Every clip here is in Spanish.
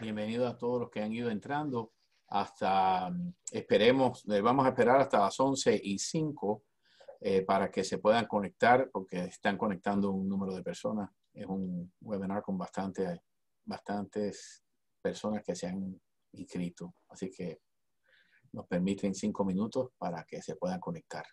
Bienvenido a todos los que han ido entrando. Hasta mm, esperemos, eh, vamos a esperar hasta las 11 y 5 eh, para que se puedan conectar, porque están conectando un número de personas. Es un webinar con bastante, bastantes personas que se han inscrito. Así que nos permiten cinco minutos para que se puedan conectar.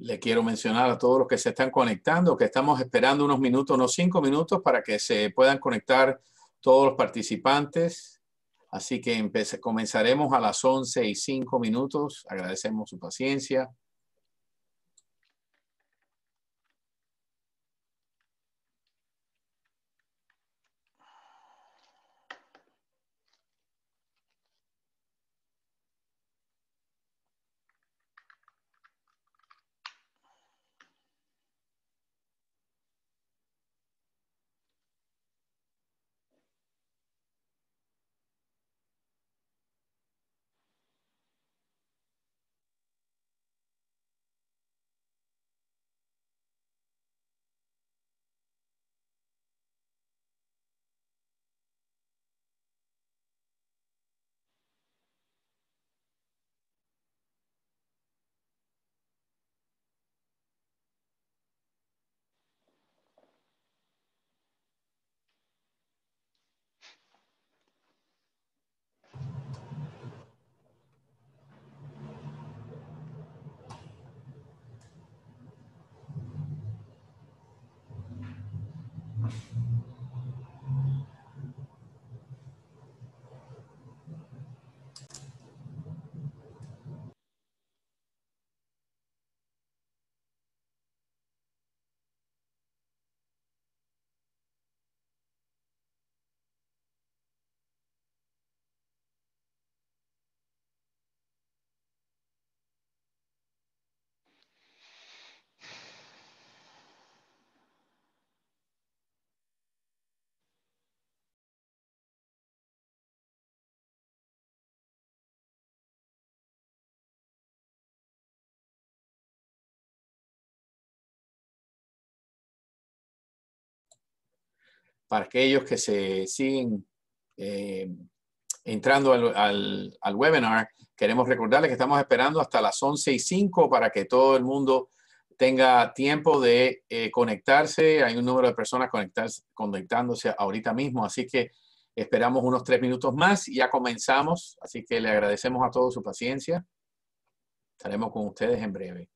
le quiero mencionar a todos los que se están conectando que estamos esperando unos minutos, unos cinco minutos para que se puedan conectar todos los participantes. Así que comenzaremos a las 11 y cinco minutos. Agradecemos su paciencia. para aquellos que se siguen eh, entrando al, webinar, queremos recordarles que estamos esperando hasta las 11 y 5 para que todo el mundo tenga tiempo de eh, conectarse. Hay un número de personas conectándose ahorita mismo, así que esperamos unos tres minutos más y ya comenzamos. Así que le agradecemos a todos su paciencia. Estaremos con ustedes en breve.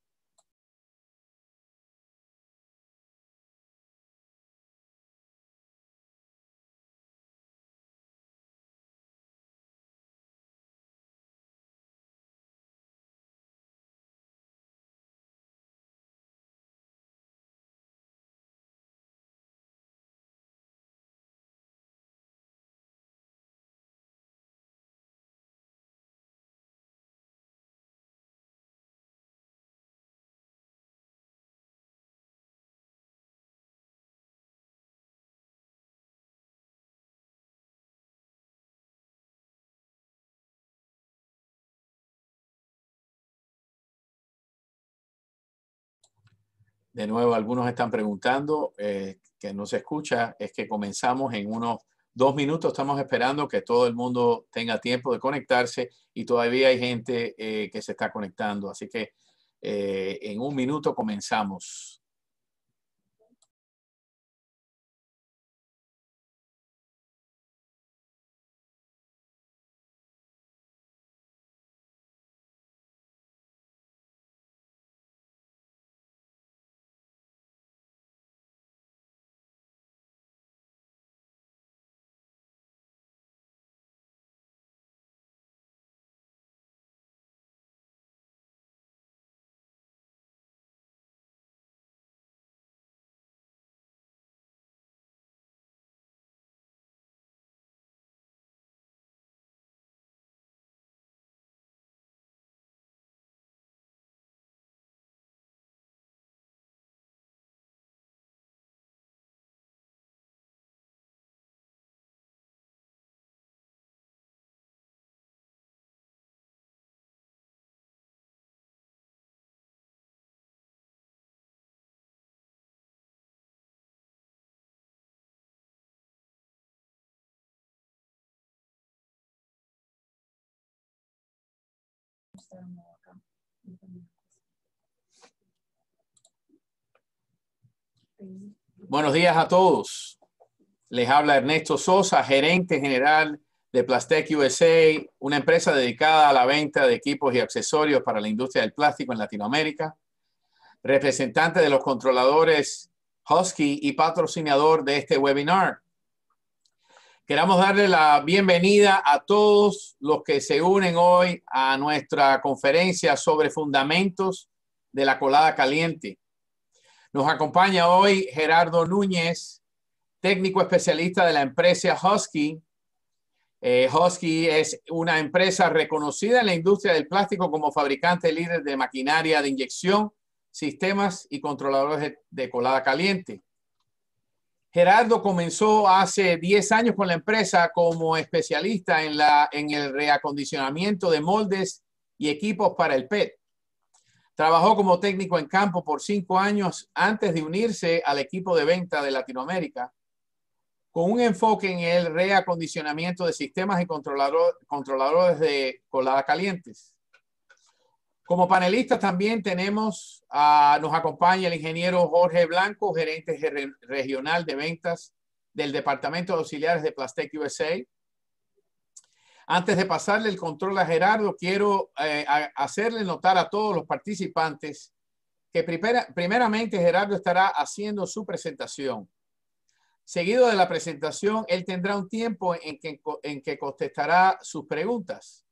De nuevo, algunos están preguntando, eh, que no se escucha, es que comenzamos en unos dos minutos, estamos esperando que todo el mundo tenga tiempo de conectarse y todavía hay gente eh, que se está conectando, así que eh, en un minuto comenzamos. Buenos días a todos. Les habla Ernesto Sosa, gerente general de Plastec USA, una empresa dedicada a la venta de equipos y accesorios para la industria del plástico en Latinoamérica, representante de los controladores Husky y patrocinador de este webinar. Queremos darle la bienvenida a todos los que se unen hoy a nuestra conferencia sobre fundamentos de la colada caliente. Nos acompaña hoy Gerardo Núñez, técnico especialista de la empresa Husky. Eh, Husky es una empresa reconocida en la industria del plástico como fabricante líder de maquinaria de inyección, sistemas y controladores de colada caliente. Gerardo comenzó hace 10 años con la empresa como especialista en, el reacondicionamiento de moldes y equipos para el PET. Trabajó como técnico en campo por 5 años antes de unirse al equipo de venta de Latinoamérica, con un enfoque en el reacondicionamiento de sistemas y controladores de coladas calientes. Como panelistas también tenemos, a ah, nos acompaña el ingeniero Jorge Blanco, gerente regional de ventas del Departamento de Auxiliares de Plastec USA. Antes de pasarle el control a Gerardo, quiero eh, hacerle notar a todos los participantes que primeramente Gerardo estará haciendo su presentación. Seguido de la presentación, él tendrá un tiempo en que, en que contestará sus preguntas.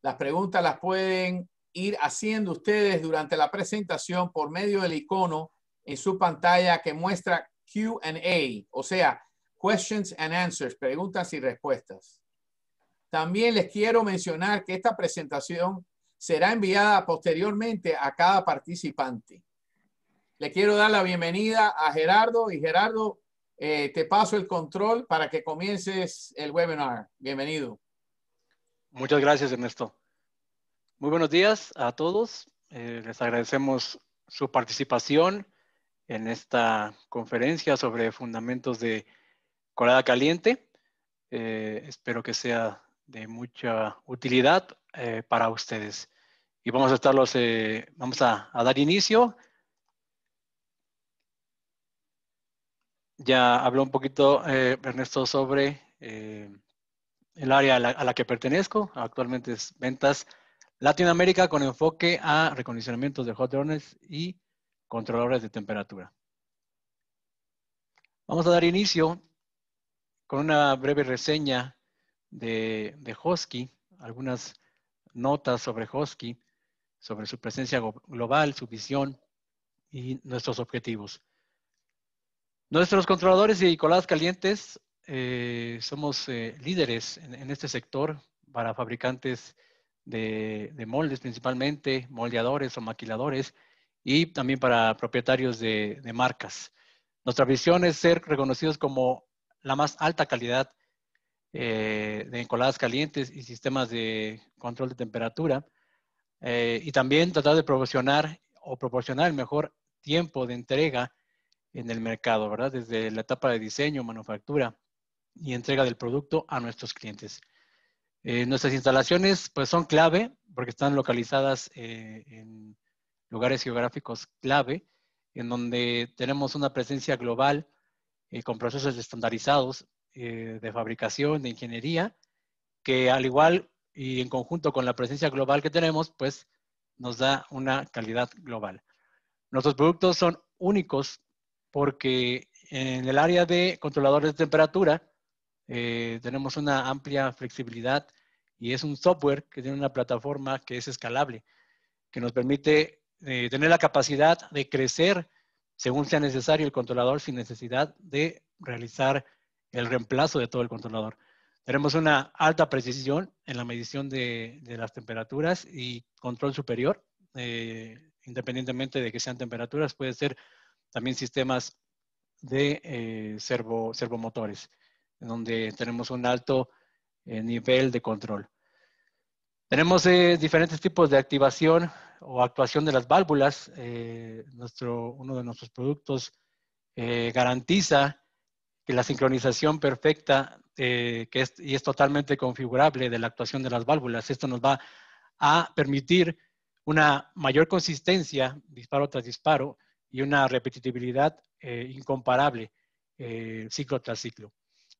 Las preguntas las pueden ir haciendo ustedes durante la presentación por medio del icono en su pantalla que muestra QA, o sea, Questions and Answers, preguntas y respuestas. También les quiero mencionar que esta presentación será enviada posteriormente a cada participante. Le quiero dar la bienvenida a Gerardo y Gerardo, eh, te paso el control para que comiences el webinar. Bienvenido. Muchas gracias, Ernesto. Muy buenos días a todos. Eh, les agradecemos su participación en esta conferencia sobre fundamentos de colada caliente. Eh, espero que sea de mucha utilidad eh, para ustedes. Y vamos a vamos a, dar inicio. Ya habló un poquito Ernesto sobre el área a la, que pertenezco. Actualmente es ventas Latinoamérica con enfoque a recondicionamientos de hot drones y controladores de temperatura. Vamos a dar inicio con una breve reseña de, Hosky, algunas notas sobre Hosky, sobre su presencia global, su visión y nuestros objetivos. Nuestros controladores y coladas calientes eh, somos eh, líderes en, en, este sector para fabricantes de, moldes principalmente, moldeadores o maquiladores, y también para propietarios de, marcas. Nuestra visión es ser reconocidos como la más alta calidad eh, de encoladas calientes y sistemas de control de temperatura. Eh, y también tratar de proporcionar o proporcionar el mejor tiempo de entrega en el mercado, ¿verdad? Desde la etapa de diseño, manufactura y entrega del producto a nuestros clientes. Eh, nuestras instalaciones pues, son clave porque están localizadas eh, en lugares geográficos clave, en donde tenemos una presencia global eh, con procesos estandarizados de fabricación, de ingeniería, que al igual y en conjunto con la presencia global que tenemos, pues nos da una calidad global. Nuestros productos son únicos porque en el área de controladores de temperatura tenemos una amplia flexibilidad y es un software que tiene una plataforma que es escalable, que nos permite eh, tener la capacidad de crecer según sea necesario el controlador sin necesidad de realizar el reemplazo de todo el controlador. Tenemos una alta precisión en la medición de, las temperaturas y control superior, eh, independientemente de que sean temperaturas, puede ser también sistemas de eh, servo, servomotores, en donde tenemos un alto eh, nivel de control. Tenemos eh, diferentes tipos de activación o actuación de las válvulas. Eh, nuestro, uno de nuestros productos garantiza que la sincronización perfecta que es, y es totalmente configurable de la actuación de las válvulas. Esto nos va a permitir una mayor consistencia, disparo tras disparo, y una repetitividad incomparable ciclo tras ciclo.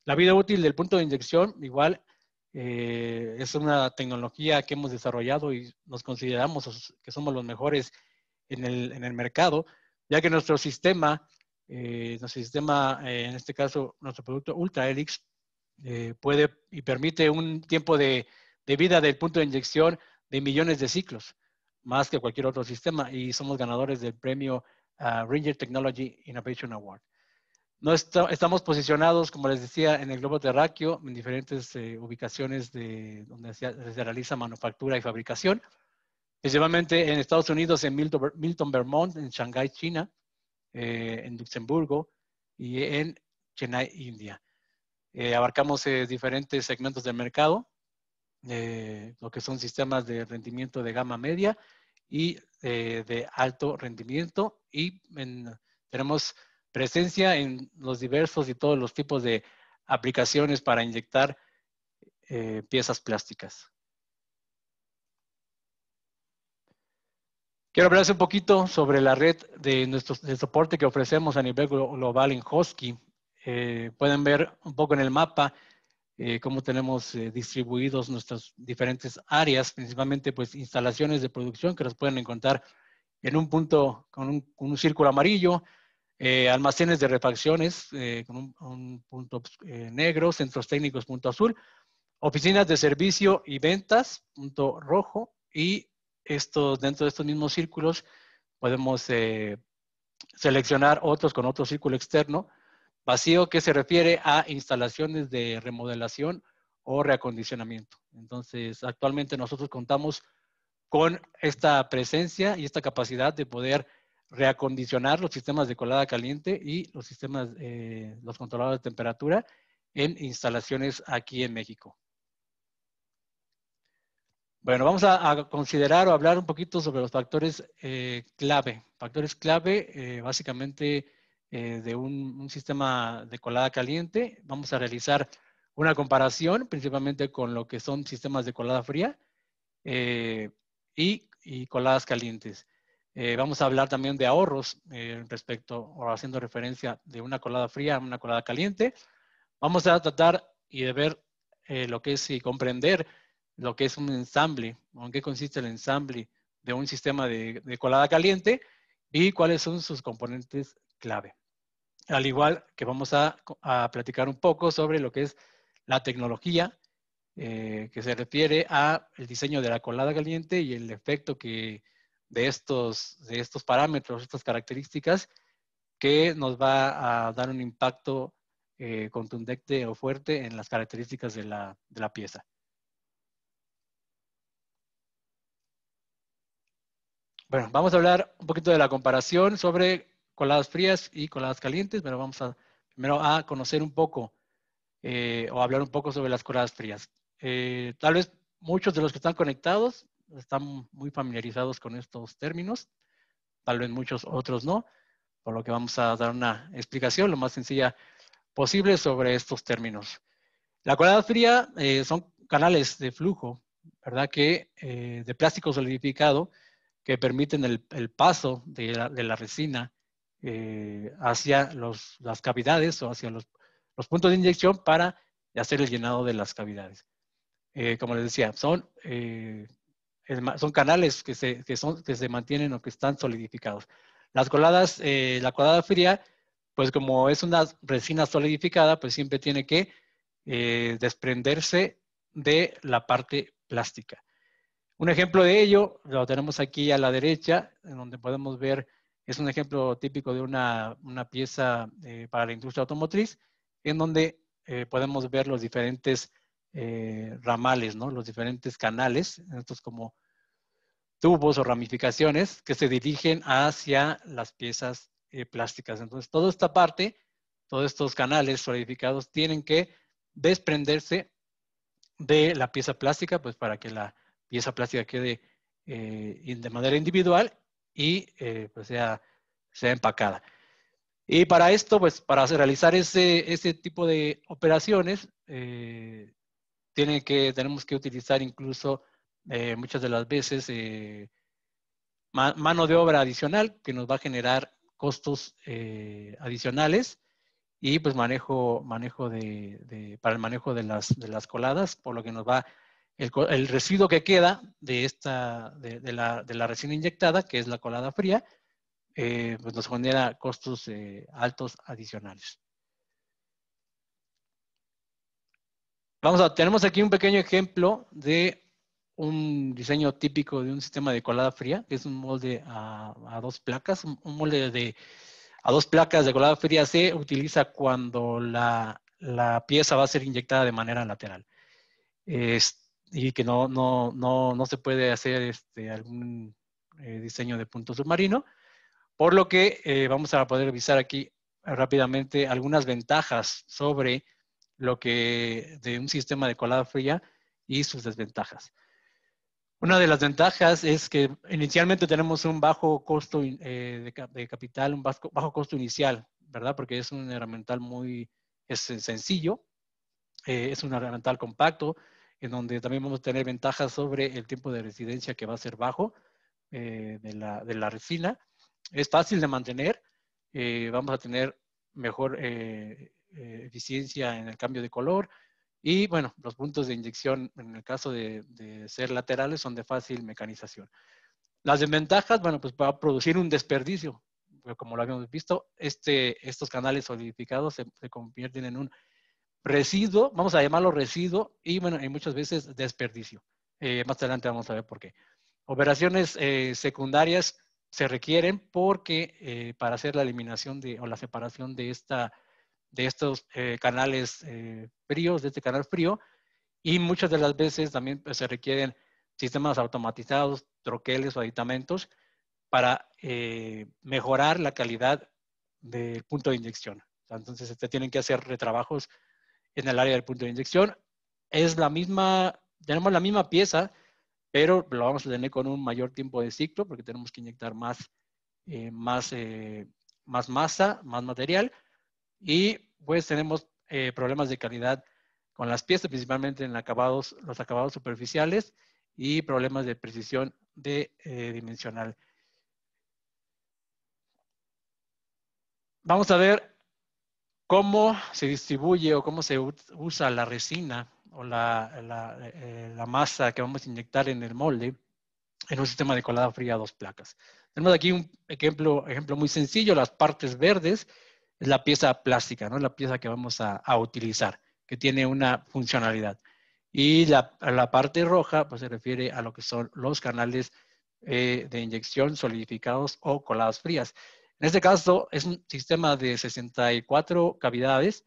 La vida útil del punto de inyección, igual, eh, es una tecnología que hemos desarrollado y nos consideramos que somos los mejores en el, mercado, ya que nuestro sistema, eh, nuestro sistema, eh, en este caso nuestro producto Ultra Helix, eh, puede y permite un tiempo de, vida del punto de inyección de millones de ciclos, más que cualquier otro sistema, y somos ganadores del premio uh, Ranger Technology Innovation Award estamos posicionados, como les decía, en el globo terráqueo, en diferentes eh, ubicaciones de, donde se, realiza manufactura y fabricación, principalmente en Estados Unidos, en Milton, Vermont, en Shanghái, China, eh, en Luxemburgo y en Chennai, India. Eh, abarcamos diferentes segmentos del mercado, lo que son sistemas de rendimiento de gama media y de alto rendimiento, y tenemos presencia en los diversos y todos los tipos de aplicaciones para inyectar eh, piezas plásticas. Quiero hablarles un poquito sobre la red de, nuestro, soporte que ofrecemos a nivel global en Hosky. Eh, pueden ver un poco en el mapa eh, cómo tenemos distribuidos nuestras diferentes áreas, principalmente pues instalaciones de producción que las pueden encontrar en un punto con un, con un círculo amarillo, eh, almacenes de refacciones eh, con un, punto eh, negro, centros técnicos punto azul, oficinas de servicio y ventas punto rojo y dentro de estos mismos círculos podemos seleccionar otros con otro círculo externo vacío que se refiere a instalaciones de remodelación o reacondicionamiento. Entonces, actualmente nosotros contamos con esta presencia y esta capacidad de poder reacondicionar los sistemas de colada caliente y los sistemas, eh, los controladores de temperatura en instalaciones aquí en México. Bueno, vamos a, considerar o hablar un poquito sobre los factores eh, clave. Factores clave, eh, básicamente, de un, sistema de colada caliente. Vamos a realizar una comparación, principalmente con lo que son sistemas de colada fría y, coladas calientes. Eh, vamos a hablar también de ahorros eh, respecto o haciendo referencia de una colada fría a una colada caliente. Vamos a tratar y de ver eh, lo que es y comprender lo que es un ensamble, o en qué consiste el ensamble de un sistema de, de colada caliente y cuáles son sus componentes clave. Al igual que vamos a, a platicar un poco sobre lo que es la tecnología que se refiere al diseño de la colada caliente y el efecto que, de estos, parámetros, estas características, que nos va a dar un impacto eh, contundente o fuerte en las características de la, pieza. Bueno, vamos a hablar un poquito de la comparación sobre coladas frías y coladas calientes, pero vamos a, primero a conocer un poco eh, o hablar un poco sobre las coladas frías. Eh, tal vez muchos de los que están conectados están muy familiarizados con estos términos, tal vez muchos otros no, por lo que vamos a dar una explicación lo más sencilla posible sobre estos términos. La colada fría eh, son canales de flujo, ¿verdad? Que eh, de plástico solidificado que permiten el, paso de la, resina eh, hacia las cavidades o hacia los, los, puntos de inyección para hacer el llenado de las cavidades. como les decía, son son canales que se, mantienen o que están solidificados. Las coladas, eh, la colada fría, pues como es una resina solidificada, pues siempre tiene que eh, desprenderse de la parte plástica. Un ejemplo de ello lo tenemos aquí a la derecha, en donde podemos ver, es un ejemplo típico de una, pieza eh, para la industria automotriz, en donde podemos ver los diferentes eh, ramales, ¿no? Los diferentes canales, estos como tubos o ramificaciones que se dirigen hacia las piezas eh, plásticas. Entonces, toda esta parte, todos estos canales solidificados tienen que desprenderse de la pieza plástica, pues para que la pieza plástica quede eh, de manera individual y pues sea, empacada. Y para esto, pues para realizar ese, tipo de operaciones, que, tenemos que utilizar incluso eh, muchas de las veces eh, mano de obra adicional que nos va a generar costos eh, adicionales y pues manejo, manejo para el manejo de las, coladas, por lo que nos va el, residuo que queda de, esta, de, la, de resina inyectada, que es la colada fría, pues nos genera costos altos adicionales. Vamos a, tenemos aquí un pequeño ejemplo de un diseño típico de un sistema de colada fría, que es un molde a, dos placas, un, molde de a dos placas de colada fría se utiliza cuando la, pieza va a ser inyectada de manera lateral. y que no, no, se puede hacer este, algún eh, diseño de punto submarino, por lo que eh, vamos a poder revisar aquí rápidamente algunas ventajas sobre lo que de un sistema de colada fría y sus desventajas. Una de las ventajas es que inicialmente tenemos un bajo costo eh, de, capital, un bajo, costo inicial, ¿verdad? Porque es un herramental muy sencillo, eh, es un herramental compacto, en donde también vamos a tener ventajas sobre el tiempo de residencia que va a ser bajo eh, de, la, resina. Es fácil de mantener, vamos a tener mejor eh, eficiencia en el cambio de color. Y bueno, los puntos de inyección en el caso de, ser laterales son de fácil mecanización. Las desventajas, bueno, pues va a producir un desperdicio. Pues, como lo habíamos visto, este, estos canales solidificados se, se convierten en un residuo, vamos a llamarlo residuo, y bueno, hay muchas veces desperdicio. Eh, más adelante vamos a ver por qué. Operaciones eh, secundarias se requieren porque para hacer la eliminación de, o la separación de esta de estos eh, canales eh, fríos, de este canal frío, y muchas de las veces también pues, se requieren sistemas automatizados, troqueles o aditamentos para eh, mejorar la calidad del punto de inyección. Entonces, se este, tienen que hacer retrabajos en el área del punto de inyección. Es la misma, tenemos la misma pieza, pero lo vamos a tener con un mayor tiempo de ciclo porque tenemos que inyectar más, más, más masa, más material y pues tenemos eh, problemas de calidad con las piezas, principalmente en acabados, los acabados superficiales y problemas de precisión de, eh, dimensional. Vamos a ver cómo se distribuye o cómo se usa la resina o eh, la, masa que vamos a inyectar en el molde en un sistema de colada fría a dos placas. Tenemos aquí un ejemplo, ejemplo muy sencillo, las partes verdes, es la pieza plástica, ¿no? La pieza que vamos a, utilizar, que tiene una funcionalidad. Y la, parte roja, pues se refiere a lo que son los canales eh, de inyección solidificados o coladas frías. En este caso, es un sistema de 64 cavidades,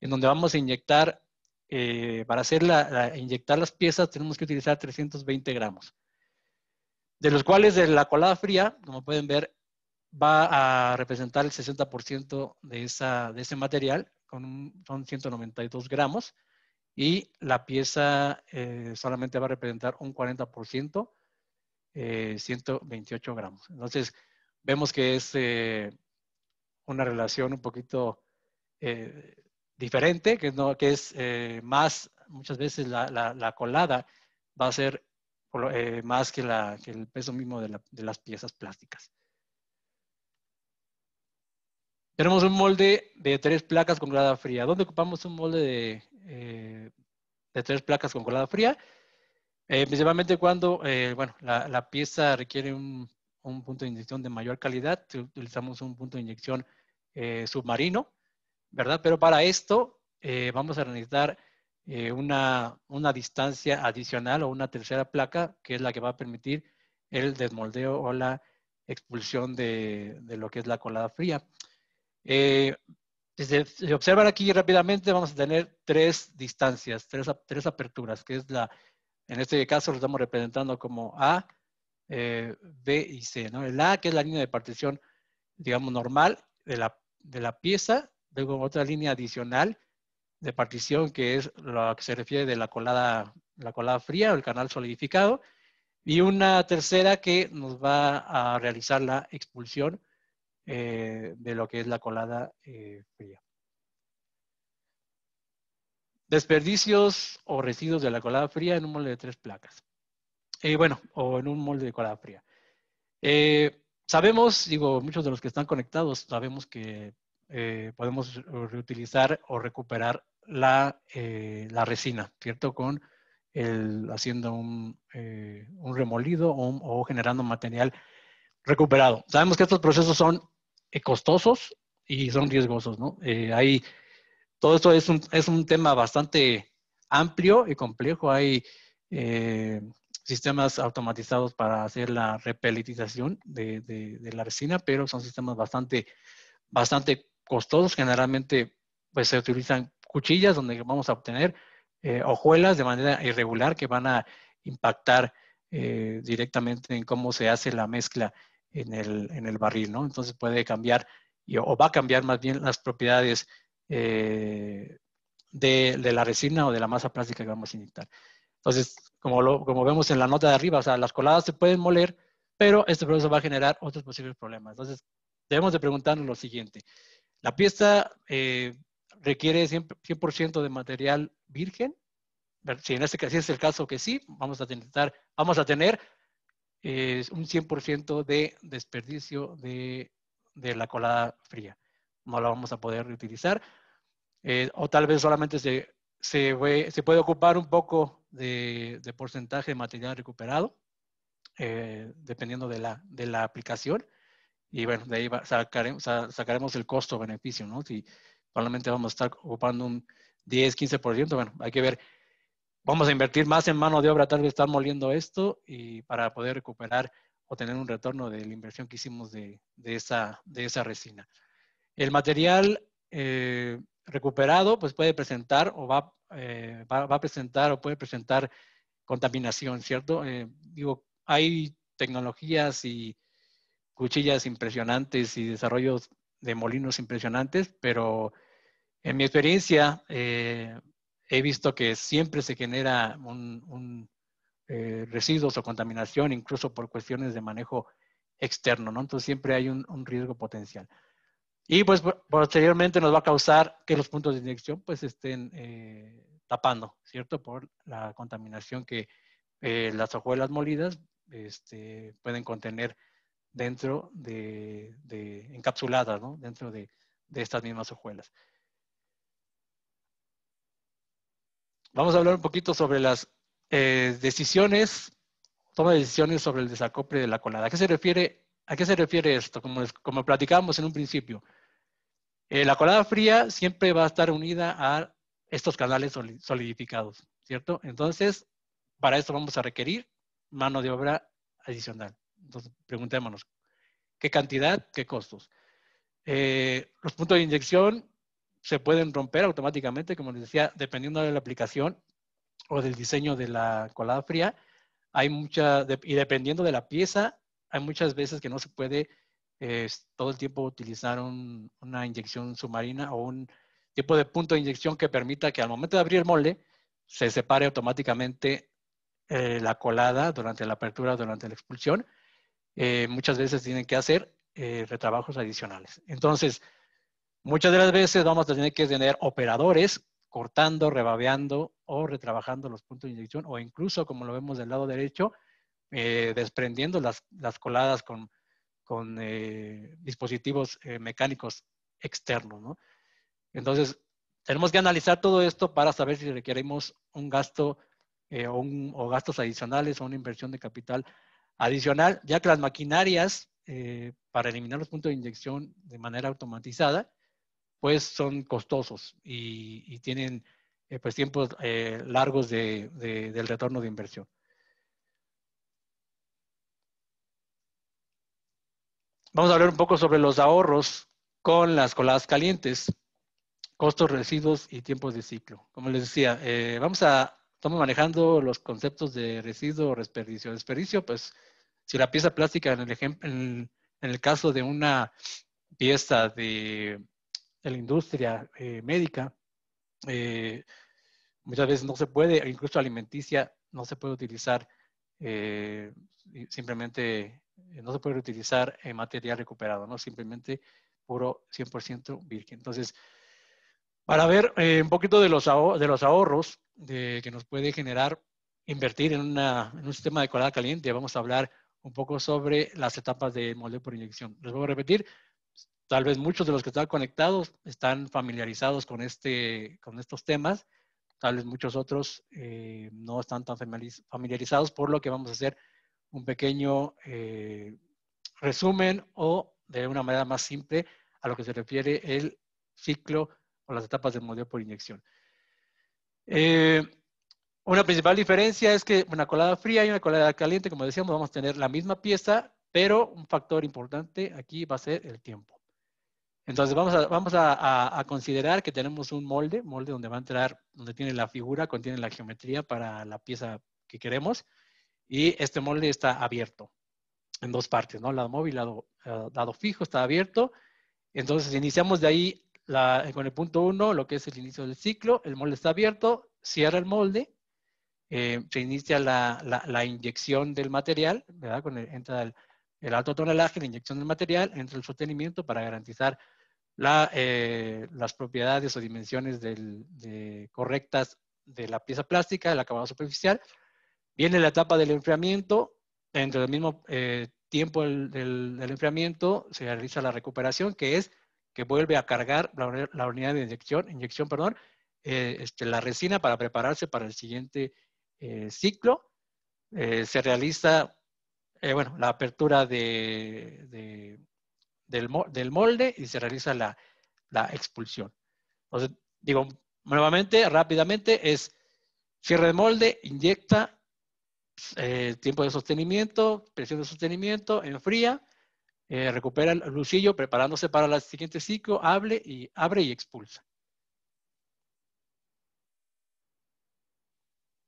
en donde vamos a inyectar, eh, para hacer inyectar las piezas, tenemos que utilizar 320 gramos. De los cuales de la colada fría, como pueden ver, va a representar el 60% de, de ese material, con son 192 gramos, y la pieza eh, solamente va a representar un 40%, 128 eh, gramos. Entonces, vemos que es eh, una relación un poquito diferente, que, no, que es más, muchas veces la, colada va a ser más que, el peso mismo de las piezas plásticas. Tenemos un molde de tres placas con colada fría. ¿Dónde ocupamos un molde de, eh, tres placas con colada fría? Eh, principalmente cuando eh, bueno, la, pieza requiere un, un, punto de inyección de mayor calidad, utilizamos un punto de inyección submarino, ¿verdad? Pero para esto vamos a necesitar una, una distancia adicional o una tercera placa, que es la que va a permitir el desmoldeo o la expulsión de, de, lo que es la colada fría. Eh, desde, si observan aquí rápidamente, vamos a tener tres distancias, tres, tres, aperturas, que es la, en este caso lo estamos representando como A, eh, B y C. ¿no? El A, que es la línea de partición, digamos, normal de la, de la pieza, luego otra línea adicional de partición, que es lo que se refiere de la colada, la colada fría o el canal solidificado, y una tercera que nos va a realizar la expulsión, eh, de lo que es la colada eh, fría. Desperdicios o residuos de la colada fría en un molde de tres placas. y eh, bueno, o en un molde de colada fría. sabemos, digo, muchos de los que están conectados, sabemos que podemos reutilizar o recuperar la, resina, ¿cierto? Con el, haciendo un, remolido o, generando material recuperado. Sabemos que estos procesos son eh, costosos y son riesgosos, ¿no? Eh, hay, todo esto es un, es un tema bastante amplio y complejo. Hay eh, sistemas automatizados para hacer la repelitización de, la resina, pero son sistemas bastante, bastante costosos. Generalmente, pues se utilizan cuchillas donde vamos a obtener hojuelas de manera irregular que van a impactar directamente en cómo se hace la mezcla en el, en el barril, ¿no? Entonces puede cambiar y, o va a cambiar más bien las propiedades eh, de, de, la resina o de la masa plástica que vamos a inyectar. Entonces, como, lo, como vemos en la nota de arriba, o sea, las coladas se pueden moler, pero este proceso va a generar otros posibles problemas. Entonces, debemos de preguntarnos lo siguiente. La pieza eh, requiere 100%, de material virgen. Si en este caso si es el caso que sí, vamos a, intentar, vamos a tener es un 100% de desperdicio de, de, la colada fría. No la vamos a poder reutilizar. Eh, o tal vez solamente se, se, se, puede ocupar un poco de, de porcentaje de material recuperado, eh, dependiendo de la, de la, aplicación. Y bueno, de ahí sacaremos, sacaremos el costo-beneficio, ¿no? Si, solamente vamos a estar ocupando un 10, 15%. Bueno, hay que ver vamos a invertir más en mano de obra, tal vez estar moliendo esto y para poder recuperar o tener un retorno de la inversión que hicimos de, de esa, de esa resina. El material eh, recuperado pues puede presentar o va, eh, va, va, a presentar o puede presentar contaminación, ¿cierto? Eh, digo, hay tecnologías y cuchillas impresionantes y desarrollos de molinos impresionantes, pero en mi experiencia, he visto que siempre se genera un, eh, residuos o contaminación, incluso por cuestiones de manejo externo, ¿no? Entonces siempre hay un, riesgo potencial. Y pues posteriormente nos va a causar que los puntos de inyección pues estén eh, tapando, ¿cierto? Por la contaminación que eh, las hojuelas molidas este, pueden contener dentro de, encapsuladas, ¿no? Dentro de, de estas mismas hojuelas. Vamos a hablar un poquito sobre las eh, decisiones, toma de decisiones sobre el desacople de la colada. ¿A qué se refiere, a qué se refiere esto? Como, como en un principio, eh, la colada fría siempre va a estar unida a estos canales solidificados, ¿cierto? Entonces, para esto vamos a requerir mano de obra adicional. Entonces, preguntémonos, ¿qué cantidad, qué costos? Eh, los puntos de inyección se pueden romper automáticamente, como les decía, dependiendo de la aplicación o del diseño de la colada fría. Hay mucha, y dependiendo de la pieza, hay muchas veces que no se puede todo el tiempo utilizar una inyección submarina o un tipo de punto de inyección que permita que al momento de abrir el molde se separe automáticamente eh, la colada durante la apertura, durante la expulsión. Eh, muchas veces tienen que hacer eh, retrabajos adicionales. Entonces, Muchas de las veces vamos a tener que tener operadores cortando, rebabeando o retrabajando los puntos de inyección o incluso, como lo vemos del lado derecho, eh, desprendiendo las, coladas con, con eh, dispositivos eh, mecánicos externos. Entonces, tenemos que analizar todo esto para saber si requerimos un gasto o, gastos adicionales o una inversión de capital adicional, ya que las maquinarias para eliminar los puntos de inyección de manera automatizada pues son costosos y, tienen eh, pues tiempos eh, largos del retorno de inversión. Vamos a hablar un poco sobre los ahorros con las coladas calientes, costos, residuos y tiempos de ciclo. Como les decía, eh, vamos a, estamos manejando los conceptos de residuo o desperdicio. Desperdicio, pues, si la pieza plástica, en el, ejemplo, en el caso de una pieza de en la industria eh, médica, eh, muchas veces no se puede, e incluso alimenticia, no se puede utilizar eh, simplemente, no se puede utilizar material recuperado, ¿no? Simplemente puro 100% virgen. Entonces, para ver un poquito de los, de los ahorros de, que nos puede generar invertir en, una, en un sistema de colada caliente, vamos a hablar un poco sobre las etapas de molde por inyección. Les voy a repetir, Tal vez muchos de los que están conectados están familiarizados con, este, con estos temas, tal vez muchos otros eh, no están tan familiarizados, por lo que vamos a hacer un pequeño eh, resumen o de una manera más simple a lo que se refiere el ciclo o las etapas del modelo por inyección. Eh, una principal diferencia es que una colada fría y una colada caliente, como decíamos, vamos a tener la misma pieza, pero un factor importante aquí va a ser el tiempo. Entonces vamos, a, vamos a, considerar que tenemos un molde, molde donde va a entrar, donde tiene la figura, contiene la geometría para la pieza que queremos y este molde está abierto en dos partes, ¿no? Lado móvil, lado, eh, fijo está abierto. Entonces iniciamos de ahí con el punto 1, lo que es el inicio del ciclo, el molde está abierto, cierra el molde, eh, se inicia la, inyección del material, ¿verdad? Con entra el, el alto tonelaje, la inyección del material, entra el sostenimiento para garantizar eh, las propiedades o dimensiones correctas de la pieza plástica, el acabado superficial. Viene la etapa del enfriamiento, entre el mismo eh, tiempo del, enfriamiento se realiza la recuperación, que es que vuelve a cargar la, unidad de inyección, inyección perdón, eh, este, la resina para prepararse para el siguiente ciclo. se realiza bueno, la apertura de del, molde y se realiza la, expulsión. Entonces, digo, nuevamente, rápidamente, es cierre de molde, inyecta, eh, tiempo de sostenimiento, presión de sostenimiento, enfría, eh, recupera el lucillo preparándose para el siguiente ciclo, abre y, abre y expulsa.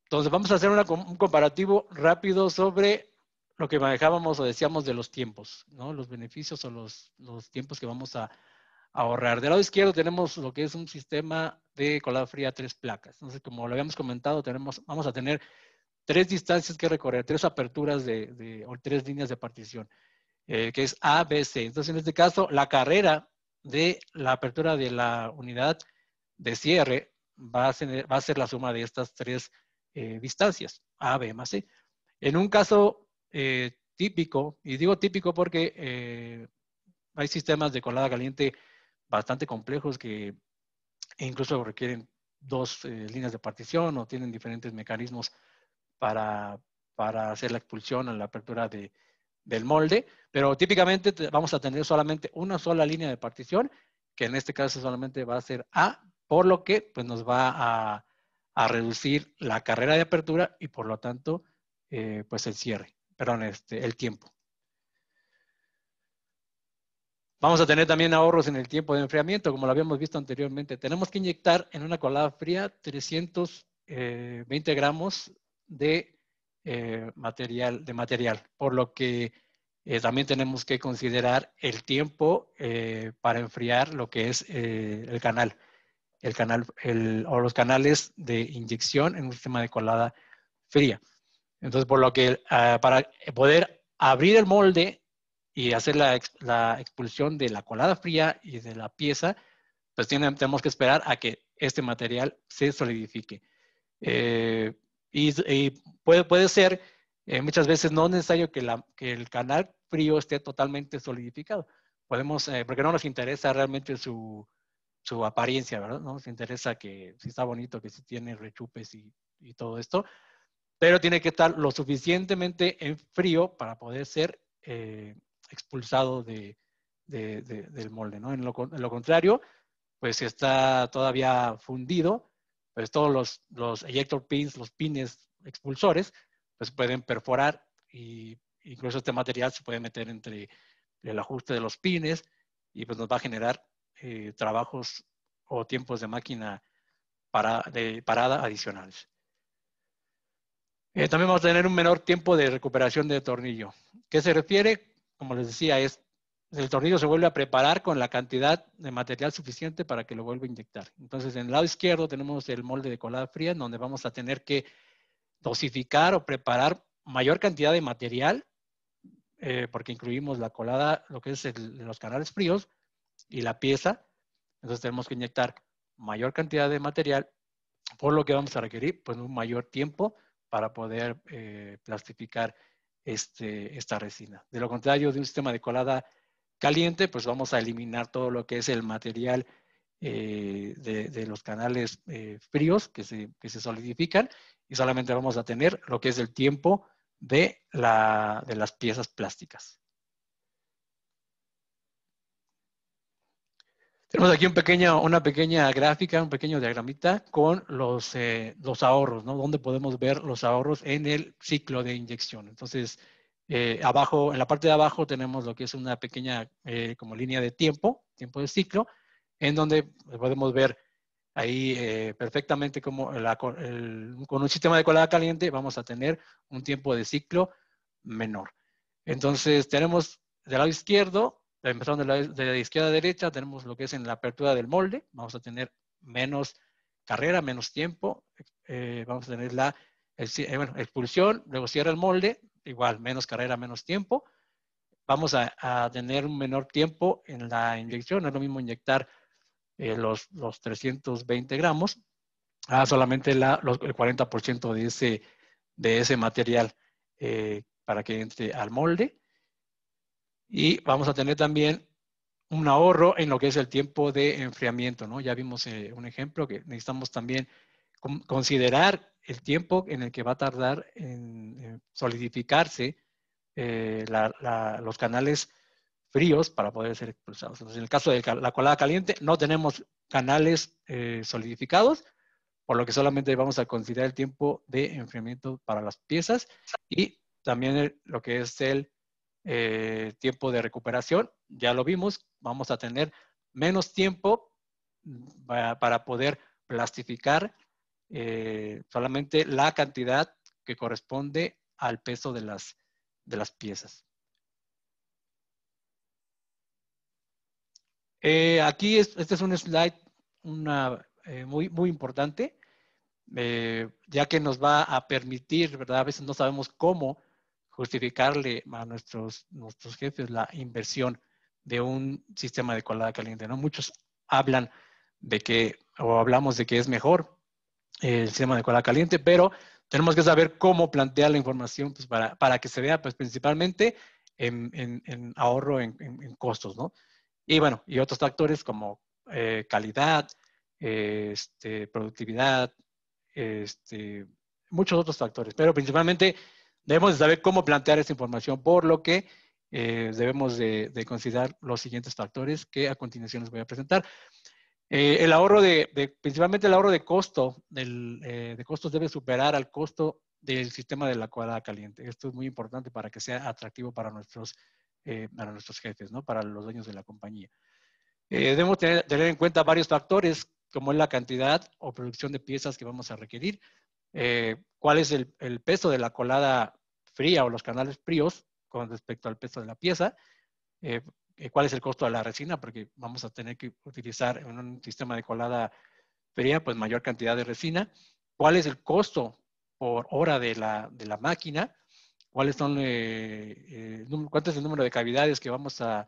Entonces vamos a hacer un comparativo rápido sobre lo que manejábamos o decíamos de los tiempos, ¿no? Los beneficios o los, tiempos que vamos a, ahorrar. Del lado izquierdo tenemos lo que es un sistema de colada fría a tres placas. Entonces, como lo habíamos comentado, tenemos, vamos a tener tres distancias que recorrer, tres aperturas de, o tres líneas de partición, eh, que es A, B, C. Entonces, en este caso, la carrera de la apertura de la unidad de cierre va a ser, la suma de estas tres eh, distancias, A, B más C. En un caso eh, típico, y digo típico porque eh, hay sistemas de colada caliente bastante complejos que incluso requieren dos eh, líneas de partición o tienen diferentes mecanismos para, hacer la expulsión o la apertura de, del molde, pero típicamente vamos a tener solamente una sola línea de partición, que en este caso solamente va a ser A, por lo que pues, nos va a, reducir la carrera de apertura y por lo tanto pues el cierre perdón, este, el tiempo. Vamos a tener también ahorros en el tiempo de enfriamiento, como lo habíamos visto anteriormente. Tenemos que inyectar en una colada fría 320 eh, gramos de, eh, material, de material, por lo que eh, también tenemos que considerar el tiempo para enfriar lo que es el canal, el canal el, o los canales de inyección en un sistema de colada fría. Entonces, por lo que ah, para poder abrir el molde y hacer la, la, expulsión de la colada fría y de la pieza, pues tenemos que esperar a que este material se solidifique. Eh, y, puede, puede ser, eh, muchas veces no es necesario que, la, que, el canal frío esté totalmente solidificado. Podemos, eh, porque no nos interesa realmente su, su apariencia, ¿verdad? No nos interesa que si está bonito, que si tiene rechupes y, y todo esto, pero tiene que estar lo suficientemente en frío para poder ser eh, expulsado del molde. ¿no? En lo, contrario, pues si está todavía fundido, pues todos los, los ejector pins, los pines expulsores, pues pueden perforar y incluso este material se puede meter entre el ajuste de los pines y pues nos va a generar eh, trabajos o tiempos de máquina para, de parada adicionales. Eh, también vamos a tener un menor tiempo de recuperación de tornillo. ¿Qué se refiere? Como les decía, es el tornillo se vuelve a preparar con la cantidad de material suficiente para que lo vuelva a inyectar. Entonces, en el lado izquierdo tenemos el molde de colada fría, donde vamos a tener que dosificar o preparar mayor cantidad de material, eh, porque incluimos la colada, lo que es los canales fríos y la pieza. Entonces, tenemos que inyectar mayor cantidad de material, por lo que vamos a requerir pues, un mayor tiempo para poder eh, plastificar este, esta resina. De lo contrario, de un sistema de colada caliente, pues vamos a eliminar todo lo que es el material eh, de, los canales eh, fríos que se, que se, solidifican y solamente vamos a tener lo que es el tiempo de las piezas plásticas. Tenemos aquí una pequeña gráfica, un pequeño diagramita con los, eh, ahorros, ¿no? Donde podemos ver los ahorros en el ciclo de inyección. Entonces, eh, abajo, en la parte de abajo tenemos lo que es una pequeña eh, como línea de tiempo, tiempo de ciclo, en donde podemos ver ahí perfectamente cómo con un sistema de colada caliente vamos a tener un tiempo de ciclo menor. Entonces tenemos del lado izquierdo Empezando de la, izquierda a derecha, tenemos lo que es en la apertura del molde. Vamos a tener menos carrera, menos tiempo. Eh, vamos a tener la eh, expulsión, luego cierra el molde, igual, menos carrera, menos tiempo. Vamos a, tener un menor tiempo en la inyección. es lo mismo inyectar eh, los, los, 320 gramos a solamente el 40% de ese, de ese material para que entre al molde. Y vamos a tener también un ahorro en lo que es el tiempo de enfriamiento, ¿no? Ya vimos eh, un ejemplo que necesitamos también considerar el tiempo en el que va a tardar en, solidificarse eh, los canales fríos para poder ser expulsados. en el caso de la colada caliente, no tenemos canales eh, solidificados, por lo que solamente vamos a considerar el tiempo de enfriamiento para las piezas y también lo que es el eh, tiempo de recuperación, ya lo vimos, vamos a tener menos tiempo para, poder plastificar eh, solamente la cantidad que corresponde al peso de las, de las piezas. Eh, aquí, este es un slide una, muy, muy importante, ya que nos va a permitir, ¿verdad? A veces no sabemos cómo justificarle a nuestros, nuestros jefes la inversión de un sistema de colada caliente, ¿no? Muchos hablan de que, o hablamos de que es mejor el sistema de colada caliente, pero tenemos que saber cómo plantear la información pues, para, que se vea pues, principalmente en, ahorro en, costos, ¿no? Y bueno, y otros factores como eh, calidad, eh, este, productividad, este, muchos otros factores, pero principalmente Debemos saber cómo plantear esta información, por lo que eh, debemos de, considerar los siguientes factores que a continuación les voy a presentar. Eh, el ahorro de, principalmente el ahorro de costo, eh, de costos debe superar al costo del sistema de la colada caliente. Esto es muy importante para que sea atractivo para nuestros, para nuestros jefes, para los dueños de la compañía. debemos tener, en cuenta varios factores, como es la cantidad o producción de piezas que vamos a requerir, cuál es el, peso de la colada fría o los canales fríos con respecto al peso de la pieza, eh, eh, cuál es el costo de la resina, porque vamos a tener que utilizar en un sistema de colada fría, pues mayor cantidad de resina, cuál es el costo por hora de la, de la máquina, cuáles son, eh, eh es el número de cavidades que vamos a,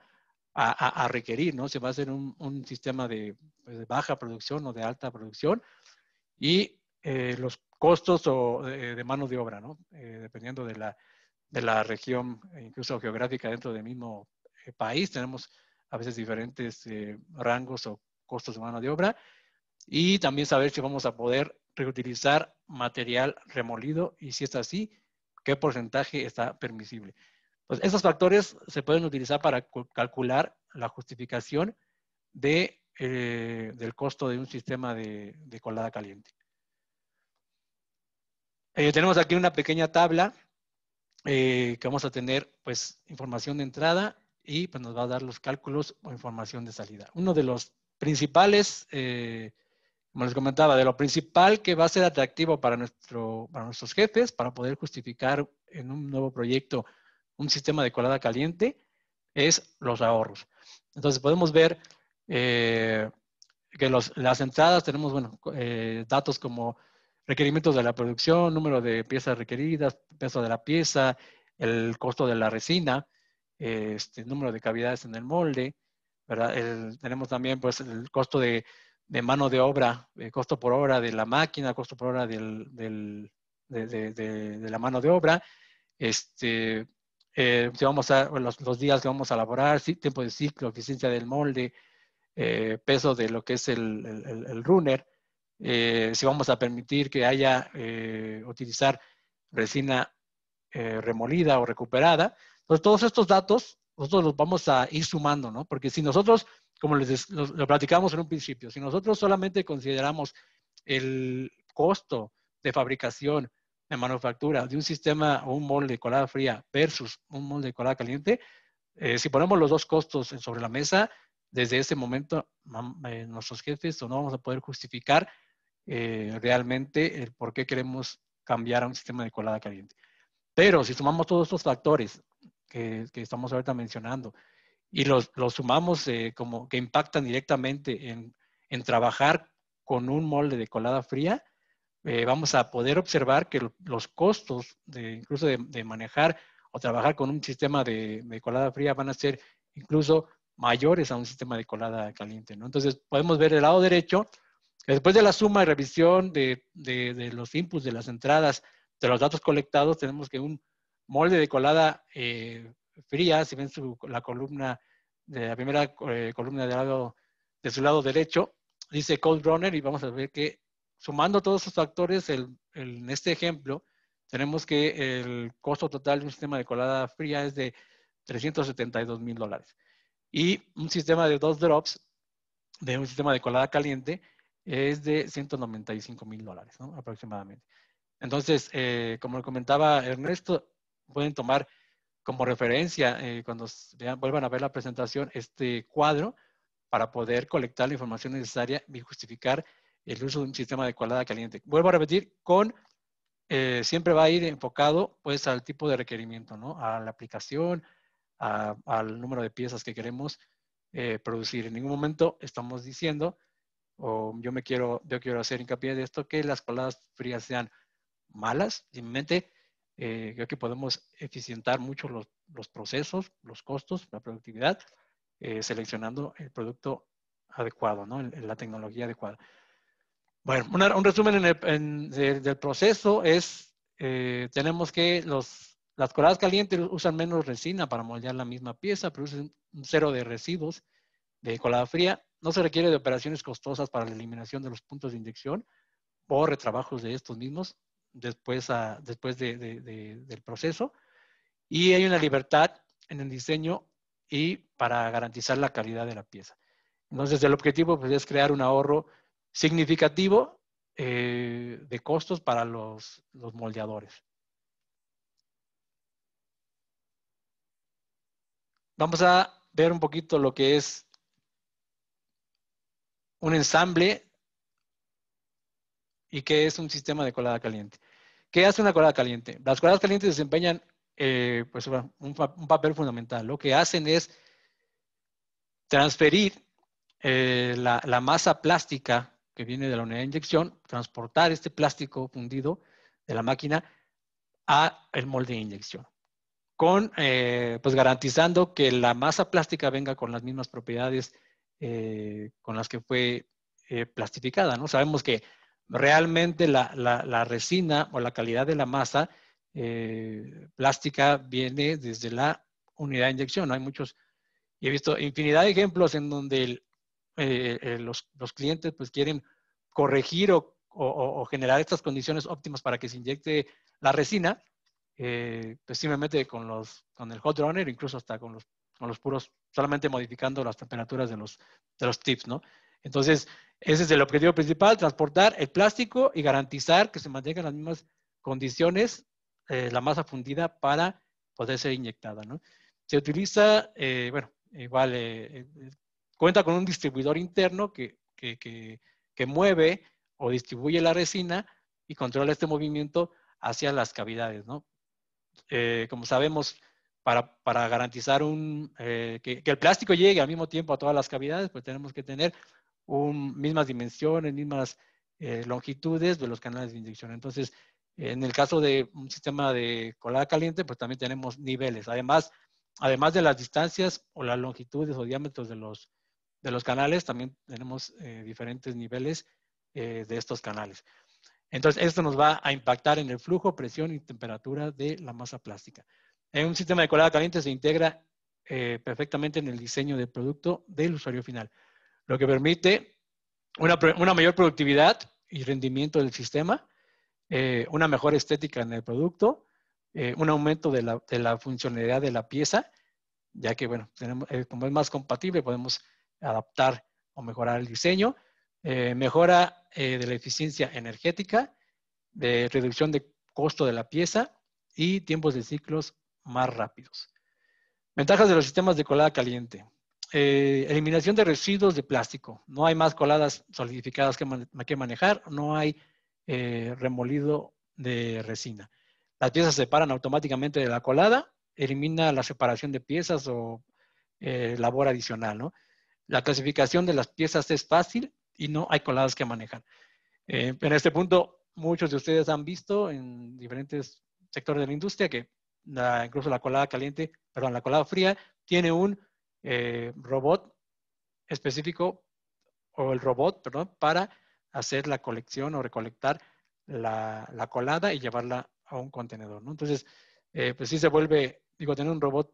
a, requerir, ¿no? Si va a ser un, un sistema de, pues, de, baja producción o de alta producción, y los costos eh, de, mano de obra, ¿no? Eh, dependiendo de la, de la región, e incluso geográfica dentro del mismo eh, país, tenemos a veces diferentes rangos o costos de mano de obra. Y también saber si vamos a poder reutilizar material remolido y si es así, qué porcentaje está permisible. Pues esos factores se pueden utilizar para calcular la justificación de, del costo de un sistema de colada caliente. Eh, tenemos aquí una pequeña tabla eh, que vamos a tener pues información de entrada y pues nos va a dar los cálculos o información de salida. Uno de los principales, eh, como les comentaba, de lo principal que va a ser atractivo para, nuestro, para nuestros jefes para poder justificar en un nuevo proyecto un sistema de colada caliente es los ahorros. Entonces podemos ver que las entradas tenemos bueno, datos como requerimientos de la producción, número de piezas requeridas, peso de la pieza, el costo de la resina, este, número de cavidades en el molde, tenemos también pues el costo de, mano de obra, eh, costo por hora de la máquina, costo por hora del, de, la mano de obra, este, eh, vamos a, los, días que vamos a elaborar, tiempo de ciclo, eficiencia del molde, eh, peso de lo que es el runner, eh, si vamos a permitir que haya eh, utilizar resina eh, remolida o recuperada. Entonces, pues todos estos datos nosotros los vamos a ir sumando, ¿no? Porque si nosotros, como les lo, platicamos en un principio, si nosotros solamente consideramos el costo de fabricación, de manufactura de un sistema o un molde de colada fría versus un molde de colada caliente, si ponemos los dos costos sobre la mesa, desde ese momento nuestros jefes no vamos a poder justificar eh, realmente el por qué queremos cambiar a un sistema de colada caliente. Pero si sumamos todos estos factores que, estamos ahorita mencionando y los, los sumamos eh, como que impactan directamente en, en, trabajar con un molde de colada fría, eh, vamos a poder observar que los costos de, incluso de, manejar o trabajar con un sistema de, colada fría van a ser incluso mayores a un sistema de colada caliente. ¿no? Entonces podemos ver del lado derecho Después de la suma y revisión de, los inputs, de las entradas, de los datos colectados, tenemos que un molde de colada eh, fría, si ven la columna, de la primera eh, columna de, lado, de su lado derecho, dice Cold Runner y vamos a ver que sumando todos esos factores, en este ejemplo, tenemos que el costo total de un sistema de colada fría es de 372 mil dólares. Y un sistema de dos drops de un sistema de colada caliente es de 195 mil dólares, ¿no? Aproximadamente. Entonces, eh, como comentaba Ernesto, pueden tomar como referencia eh, cuando vuelvan a ver la presentación este cuadro para poder colectar la información necesaria y justificar el uso de un sistema de colada caliente. Vuelvo a repetir, con eh, siempre va a ir enfocado pues al tipo de requerimiento, ¿no? A la aplicación, al número de piezas que queremos producir. En ningún momento estamos diciendo yo me quiero, yo quiero hacer hincapié de esto, que las coladas frías sean malas, simplemente eh, creo que podemos eficientar mucho los, los, procesos, los costos, la productividad, eh, seleccionando el producto adecuado, ¿no? la tecnología adecuada. Bueno, un resumen del proceso es, eh, tenemos que los, las coladas calientes usan menos resina para moldear la misma pieza, producen un cero de residuos de colada fría no se requiere de operaciones costosas para la eliminación de los puntos de inyección o retrabajos de estos mismos después, después del proceso. Y hay una libertad en el diseño y para garantizar la calidad de la pieza. Entonces, el objetivo pues, es crear un ahorro significativo eh, de costos para los, los moldeadores. Vamos a ver un poquito lo que es un ensamble y qué es un sistema de colada caliente. ¿Qué hace una colada caliente? Las coladas calientes desempeñan eh, pues, un, papel fundamental. Lo que hacen es transferir eh, la, masa plástica que viene de la unidad de inyección, transportar este plástico fundido de la máquina a el molde de inyección, con, eh, pues garantizando que la masa plástica venga con las mismas propiedades eh, con las que fue eh, plastificada. ¿no? Sabemos que realmente la, resina o la calidad de la masa eh, plástica viene desde la unidad de inyección. ¿no? Hay muchos, y he visto infinidad de ejemplos en donde los, clientes pues quieren corregir o, generar estas condiciones óptimas para que se inyecte la resina, pues simplemente con, los, con el hot runner, incluso hasta con los con los puros, solamente modificando las temperaturas de los, de los tips, ¿no? Entonces, ese es el objetivo principal, transportar el plástico y garantizar que se mantengan las mismas condiciones, eh, la masa fundida para poder ser inyectada, ¿no? Se utiliza, eh, bueno, igual, eh, cuenta con un distribuidor interno que, que, mueve o distribuye la resina y controla este movimiento hacia las cavidades, ¿no? como sabemos, para, garantizar eh, que, el plástico llegue al mismo tiempo a todas las cavidades, pues tenemos que tener mismas dimensiones, mismas eh, longitudes de los canales de inyección. Entonces, en el caso de un sistema de colada caliente, pues también tenemos niveles. Además, además de las distancias o las longitudes o diámetros de los, canales, también tenemos eh, diferentes niveles de estos canales. Entonces, esto nos va a impactar en el flujo, presión y temperatura de la masa plástica. En un sistema de colada caliente se integra eh, perfectamente en el diseño del producto del usuario final, lo que permite una, mayor productividad y rendimiento del sistema, eh, una mejor estética en el producto, eh, un aumento de la, funcionalidad de la pieza, ya que, bueno, como es más compatible, podemos adaptar o mejorar el diseño, mejora de la eficiencia energética, de reducción de costo de la pieza y tiempos de ciclos más rápidos. Ventajas de los sistemas de colada caliente. Eh, eliminación de residuos de plástico. No hay más coladas solidificadas que, que manejar, no hay eh, remolido de resina. Las piezas se separan automáticamente de la colada, elimina la separación de piezas o eh, labor adicional. La clasificación de las piezas es fácil y no hay coladas que manejar. en este punto, muchos de ustedes han visto en diferentes sectores de la industria que incluso la colada caliente, perdón, la colada fría, tiene un eh, robot específico o el robot, perdón, para hacer la colección o recolectar la, colada y llevarla a un contenedor, Entonces, eh, pues sí se vuelve, digo, tener un robot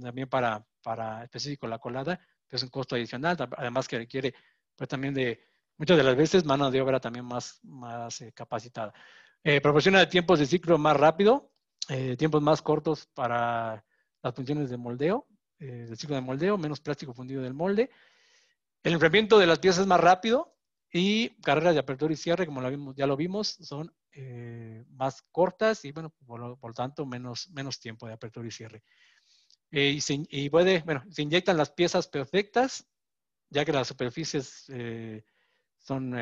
también para, para específico la colada, pues es un costo adicional, además que requiere, pues también de, muchas de las veces, mano de obra también más, más eh, capacitada. Eh, proporciona tiempos de ciclo más rápido, eh, tiempos más cortos para las funciones de moldeo, eh, el ciclo de moldeo, menos plástico fundido del molde. El enfriamiento de las piezas es más rápido y carreras de apertura y cierre, como ya lo vimos, son eh, más cortas y, bueno, por lo tanto, menos, menos tiempo de apertura y cierre. y, se, se inyectan las piezas perfectas, ya que las superficies son,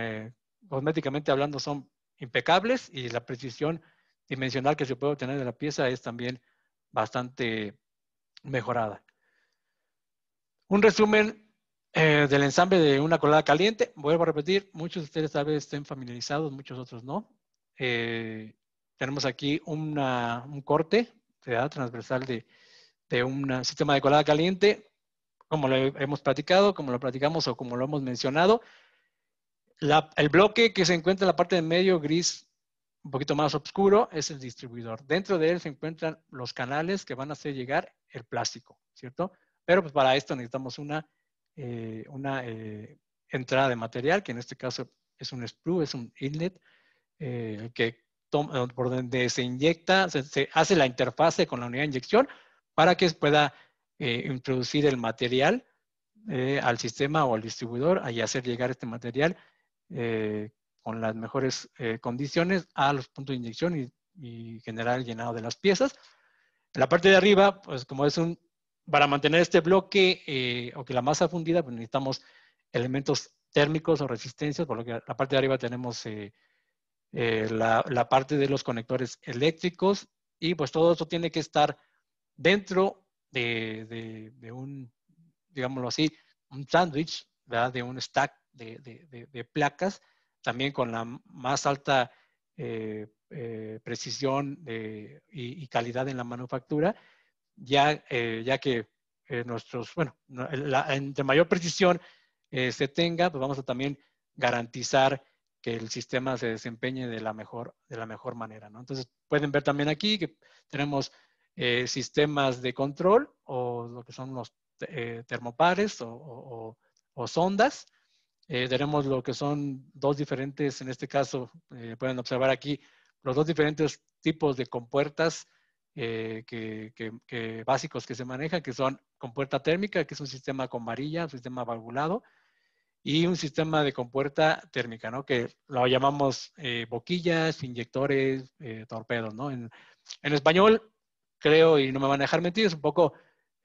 cosméticamente hablando, son impecables y la precisión dimensional que se puede obtener de la pieza es también bastante mejorada. Un resumen eh, del ensamble de una colada caliente. Vuelvo a repetir, muchos de ustedes tal vez estén familiarizados, muchos otros no. Eh, tenemos aquí una, un corte transversal de, de un sistema de colada caliente. Como lo hemos platicado, como lo platicamos o como lo hemos mencionado, el bloque que se encuentra en la parte de medio gris un poquito más oscuro es el distribuidor. Dentro de él se encuentran los canales que van a hacer llegar el plástico, ¿cierto? Pero pues para esto necesitamos una, eh, una eh, entrada de material, que en este caso es un sprue, es un inlet, eh, que toma, por donde se inyecta, se, hace la interfase con la unidad de inyección para que pueda introducir el material al sistema o al distribuidor y hacer llegar este material con las mejores eh, condiciones a los puntos de inyección y, generar el llenado de las piezas. En la parte de arriba, pues como es un, para mantener este bloque eh, o que la masa fundida, pues necesitamos elementos térmicos o resistencias, por lo que la parte de arriba tenemos eh, la, la parte de los conectores eléctricos y pues todo esto tiene que estar dentro de, de, un, digámoslo así, un sándwich, de un stack de, de, placas también con la más alta eh, eh, precisión y, calidad en la manufactura, ya, eh, que nuestros, bueno, la, entre mayor precisión se tenga, pues vamos a también garantizar que el sistema se desempeñe de la mejor, manera. ¿no? Entonces, pueden ver también aquí que tenemos sistemas de control o lo que son los termopares o sondas tenemos eh, lo que son dos diferentes, en este caso, eh, pueden observar aquí, los dos diferentes tipos de compuertas eh, básicos que se manejan, que son compuerta térmica, que es un sistema con varilla, un sistema valvulado, y un sistema de compuerta térmica, Que lo llamamos boquillas, inyectores, torpedos, En, español, creo, y no me van a dejar mentir, es un poco,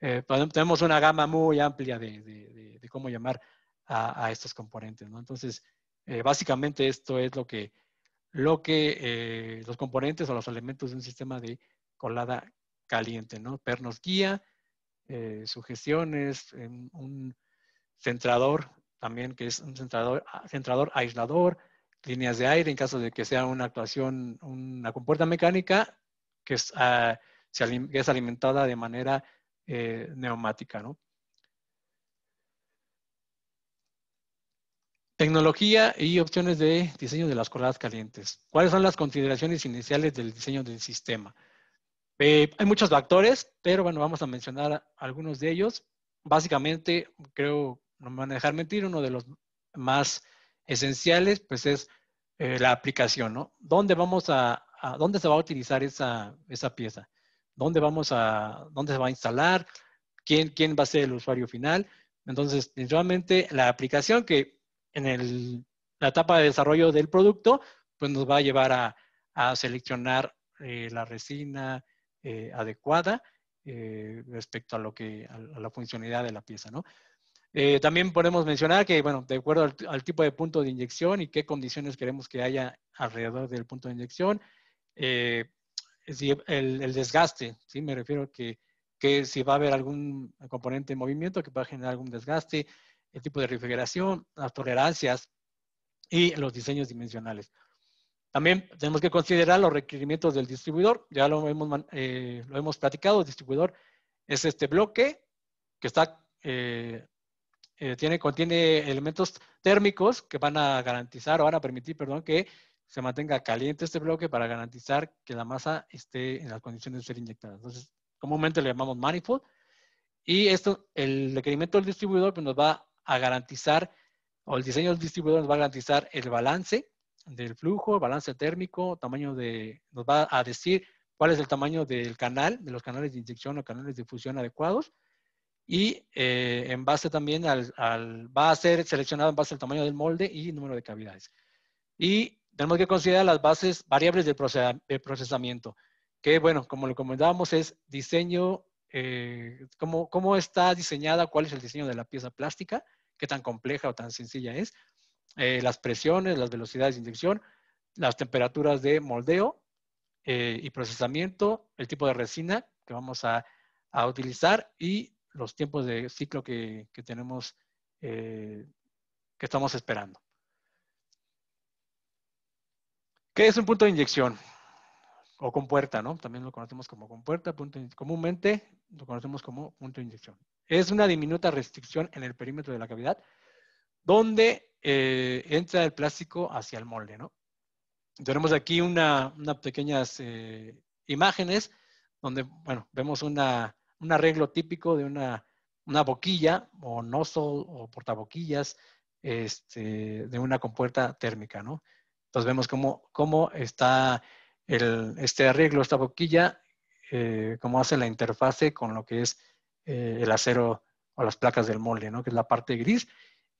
tenemos una gama muy amplia de cómo llamar a, estos componentes. ¿no? Entonces, eh, básicamente esto es lo que, lo que eh, los componentes o los elementos de un sistema de colada caliente, ¿no? Pernos guía, eh, sugestiones, un centrador también que es un centrador, ah, centrador aislador, líneas de aire en caso de que sea una actuación, una compuerta mecánica que es, ah, alimentada de manera neumática, ¿no? Tecnología y opciones de diseño de las coladas calientes. ¿Cuáles son las consideraciones iniciales del diseño del sistema? Eh, hay muchos factores, pero bueno, vamos a mencionar algunos de ellos. Básicamente, creo, no me van a dejar mentir, uno de los más esenciales, pues es eh, la aplicación, ¿no? ¿Dónde vamos a, dónde se va a utilizar esa, pieza? ¿Dónde vamos a, dónde se va a instalar? ¿Quién, quién va a ser el usuario final? Entonces, principalmente la aplicación que en la etapa de desarrollo del producto, pues nos va a llevar a, seleccionar eh, la resina eh, adecuada eh, respecto a lo que a, la funcionalidad de la pieza, ¿no? también podemos mencionar que, bueno, de acuerdo al, tipo de punto de inyección y qué condiciones queremos que haya alrededor del punto de inyección, el, desgaste, ¿sí? Me refiero que, que si va a haber algún componente en movimiento que pueda generar algún desgaste, el tipo de refrigeración, las tolerancias y los diseños dimensionales. También tenemos que considerar los requerimientos del distribuidor. Ya lo hemos, eh, lo hemos platicado. El distribuidor es este bloque que está, eh, eh, tiene, contiene elementos térmicos que van a garantizar o van a permitir, perdón, que se mantenga caliente este bloque para garantizar que la masa esté en las condiciones de ser inyectada. Entonces, comúnmente le llamamos manifold. Y esto, el requerimiento del distribuidor pues, nos va a garantizar, o el diseño del distribuidor nos va a garantizar el balance del flujo, balance térmico, tamaño de, nos va a decir cuál es el tamaño del canal, de los canales de inyección o canales de fusión adecuados, y eh, en base también al, al, va a ser seleccionado en base al tamaño del molde y número de cavidades. Y tenemos que considerar las bases variables del procesamiento, que bueno, como lo comentábamos, es diseño, eh, cómo, está diseñada, cuál es el diseño de la pieza plástica, qué tan compleja o tan sencilla es, eh, las presiones, las velocidades de inyección, las temperaturas de moldeo eh, y procesamiento, el tipo de resina que vamos a, utilizar y los tiempos de ciclo que, tenemos, eh, que estamos esperando. ¿Qué es un punto de inyección? o compuerta, ¿no? También lo conocemos como compuerta, comúnmente lo conocemos como punto de inyección. Es una diminuta restricción en el perímetro de la cavidad donde eh, entra el plástico hacia el molde, ¿no? Tenemos aquí unas pequeñas eh, imágenes donde, bueno, vemos una, un arreglo típico de una, una boquilla o nozzle o portaboquillas este, de una compuerta térmica, ¿no? Entonces vemos cómo, cómo está este arreglo, esta boquilla, eh, como hace la interfase con lo que es eh, el acero o las placas del molde, ¿no? que es la parte gris.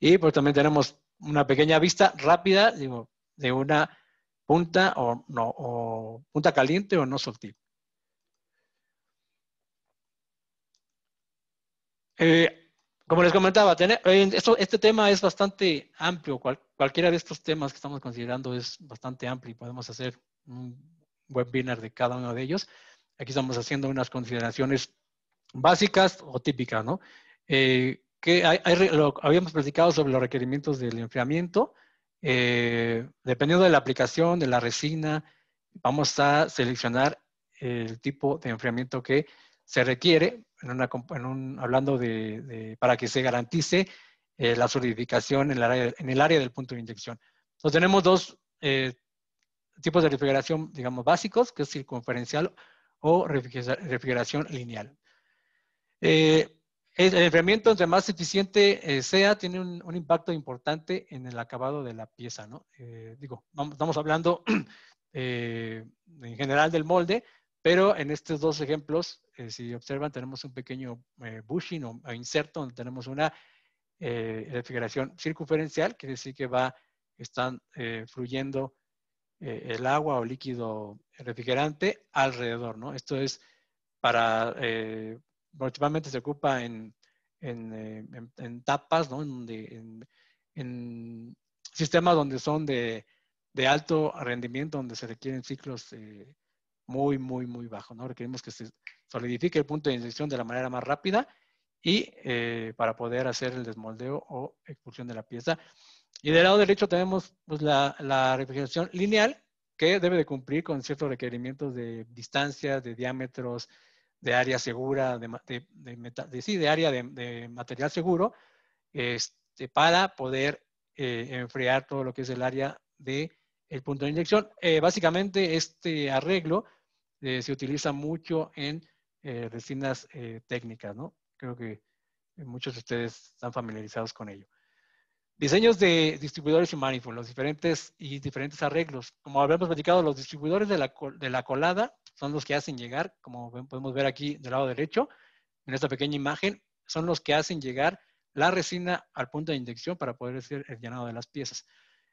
Y pues también tenemos una pequeña vista rápida digo, de una punta o, no, punta caliente o no sutil. Eh, como les comentaba, tener, eh, este tema es bastante amplio. cualquiera de estos temas que estamos considerando es bastante amplio y podemos hacer un webinar de cada uno de ellos. Aquí estamos haciendo unas consideraciones básicas o típicas, ¿no? Eh, que habíamos platicado sobre los requerimientos del enfriamiento. Eh, dependiendo de la aplicación, de la resina, vamos a seleccionar el tipo de enfriamiento que se requiere, en una, hablando de, para que se garantice eh, la solidificación en el, área, en el, área, del punto de inyección. Entonces tenemos dos eh, tipos de refrigeración, digamos, básicos, que es circunferencial o refrigeración lineal. Eh, el enfriamiento, entre más eficiente eh, sea, tiene un, impacto importante en el acabado de la pieza, ¿no? Eh, digo, estamos hablando en general del molde, pero en estos dos ejemplos, si observan, tenemos un pequeño bushing o, inserto donde tenemos una refrigeración circunferencial, quiere decir que va, están fluyendo eh, el agua o líquido refrigerante alrededor, ¿no? Esto es para, eh, principalmente se ocupa en, en, eh, en, tapas, ¿no? En, sistemas donde son de, de, alto rendimiento, donde se requieren ciclos muy, muy, muy bajos, ¿no? Requerimos que se solidifique el punto de inyección de la manera más rápida y para poder hacer el desmoldeo o expulsión de la pieza. Y del lado derecho tenemos pues, la, refrigeración lineal, que debe de cumplir con ciertos requerimientos de distancia, de diámetros, de área segura, de, de, de, área de, material seguro, este, para poder eh, enfriar todo lo que es el área del el punto de inyección. Eh, básicamente este arreglo eh, se utiliza mucho en resinas técnicas, ¿no? Creo que muchos de ustedes están familiarizados con ello. Diseños de distribuidores y manifold, los diferentes y diferentes arreglos. Como habíamos platicado, los distribuidores de la, de la colada son los que hacen llegar, como podemos ver aquí del lado derecho, en esta pequeña imagen, son los que hacen llegar la resina al punto de inyección para poder hacer el llenado de las piezas.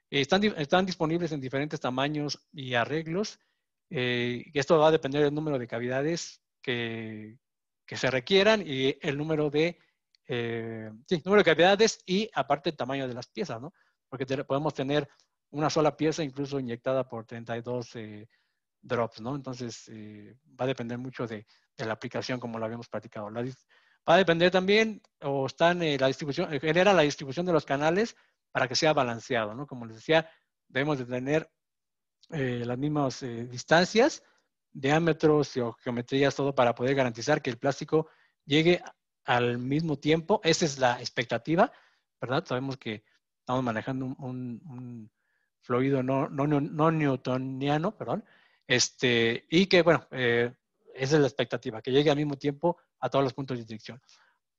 Eh, están, están disponibles en diferentes tamaños y arreglos. Eh, esto va a depender del número de cavidades que, que se requieran y el número de eh, número de cavidades y aparte el tamaño de las piezas, ¿no? Porque podemos tener una sola pieza incluso inyectada por 32 eh, drops, ¿no? Entonces eh, va a depender mucho de, la aplicación como lo habíamos practicado. va a depender también, o está en la distribución, genera la distribución de los canales para que sea balanceado, ¿no? Como les decía, debemos de tener las mismas distancias, diámetros o geometrías, todo para poder garantizar que el plástico llegue al mismo tiempo. Esa es la expectativa, ¿verdad? Sabemos que estamos manejando un, fluido no, no, no, newtoniano, perdón, este, y que, bueno, eh, esa es la expectativa, que llegue al mismo tiempo a todos los puntos de inyección.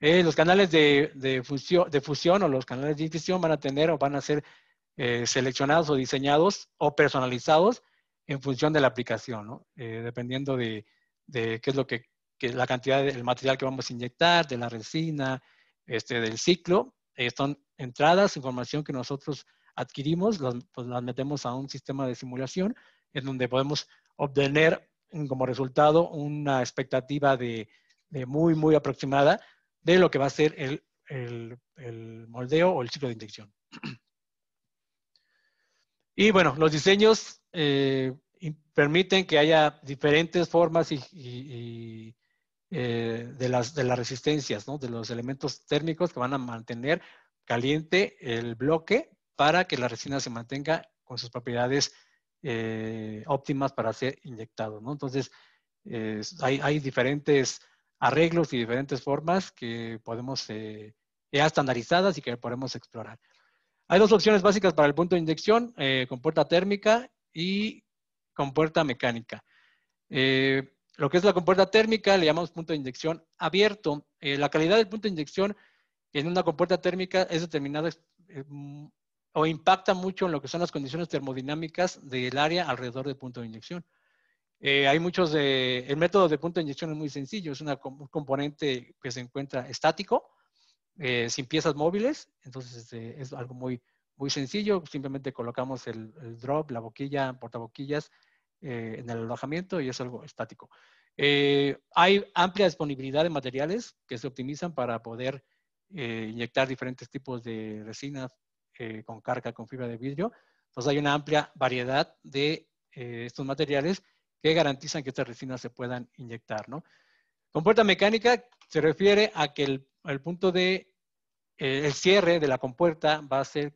Eh, los canales de, de, fusión, de, fusión, o los canales de inyección van a tener o van a ser eh, seleccionados o diseñados o personalizados en función de la aplicación, ¿no? dependiendo de, de qué es lo que que la cantidad del material que vamos a inyectar, de la resina, este, del ciclo, Están eh, son entradas, información que nosotros adquirimos, las, pues las metemos a un sistema de simulación en donde podemos obtener como resultado una expectativa de, muy, muy aproximada de lo que va a ser el, el, el moldeo o el ciclo de inyección. Y bueno, los diseños eh, permiten que haya diferentes formas y, y eh, de, las, de las resistencias, ¿no? de los elementos térmicos que van a mantener caliente el bloque para que la resina se mantenga con sus propiedades eh, óptimas para ser inyectado. Entonces, hay, diferentes arreglos y diferentes formas que podemos, eh, ya estandarizadas y que podemos explorar. Hay dos opciones básicas para el punto de inyección, con puerta térmica y con puerta mecánica lo que es la compuerta térmica le llamamos punto de inyección abierto. Eh, la calidad del punto de inyección en una compuerta térmica es determinada eh, mm, o impacta mucho en lo que son las condiciones termodinámicas del área alrededor del punto de inyección. Eh, hay muchos de, el método de punto de inyección es muy sencillo, es una, un componente que se encuentra estático, sin piezas móviles, entonces este, es algo muy, muy sencillo, simplemente colocamos el, el drop, la boquilla, portaboquillas, eh, en el alojamiento y es algo estático. Eh, hay amplia disponibilidad de materiales que se optimizan para poder eh, inyectar diferentes tipos de resinas con carga, con fibra de vidrio. Entonces hay una amplia variedad de estos materiales que garantizan que estas resinas se puedan inyectar. ¿no? Compuerta mecánica se refiere a que el, punto de el cierre de la compuerta va a ser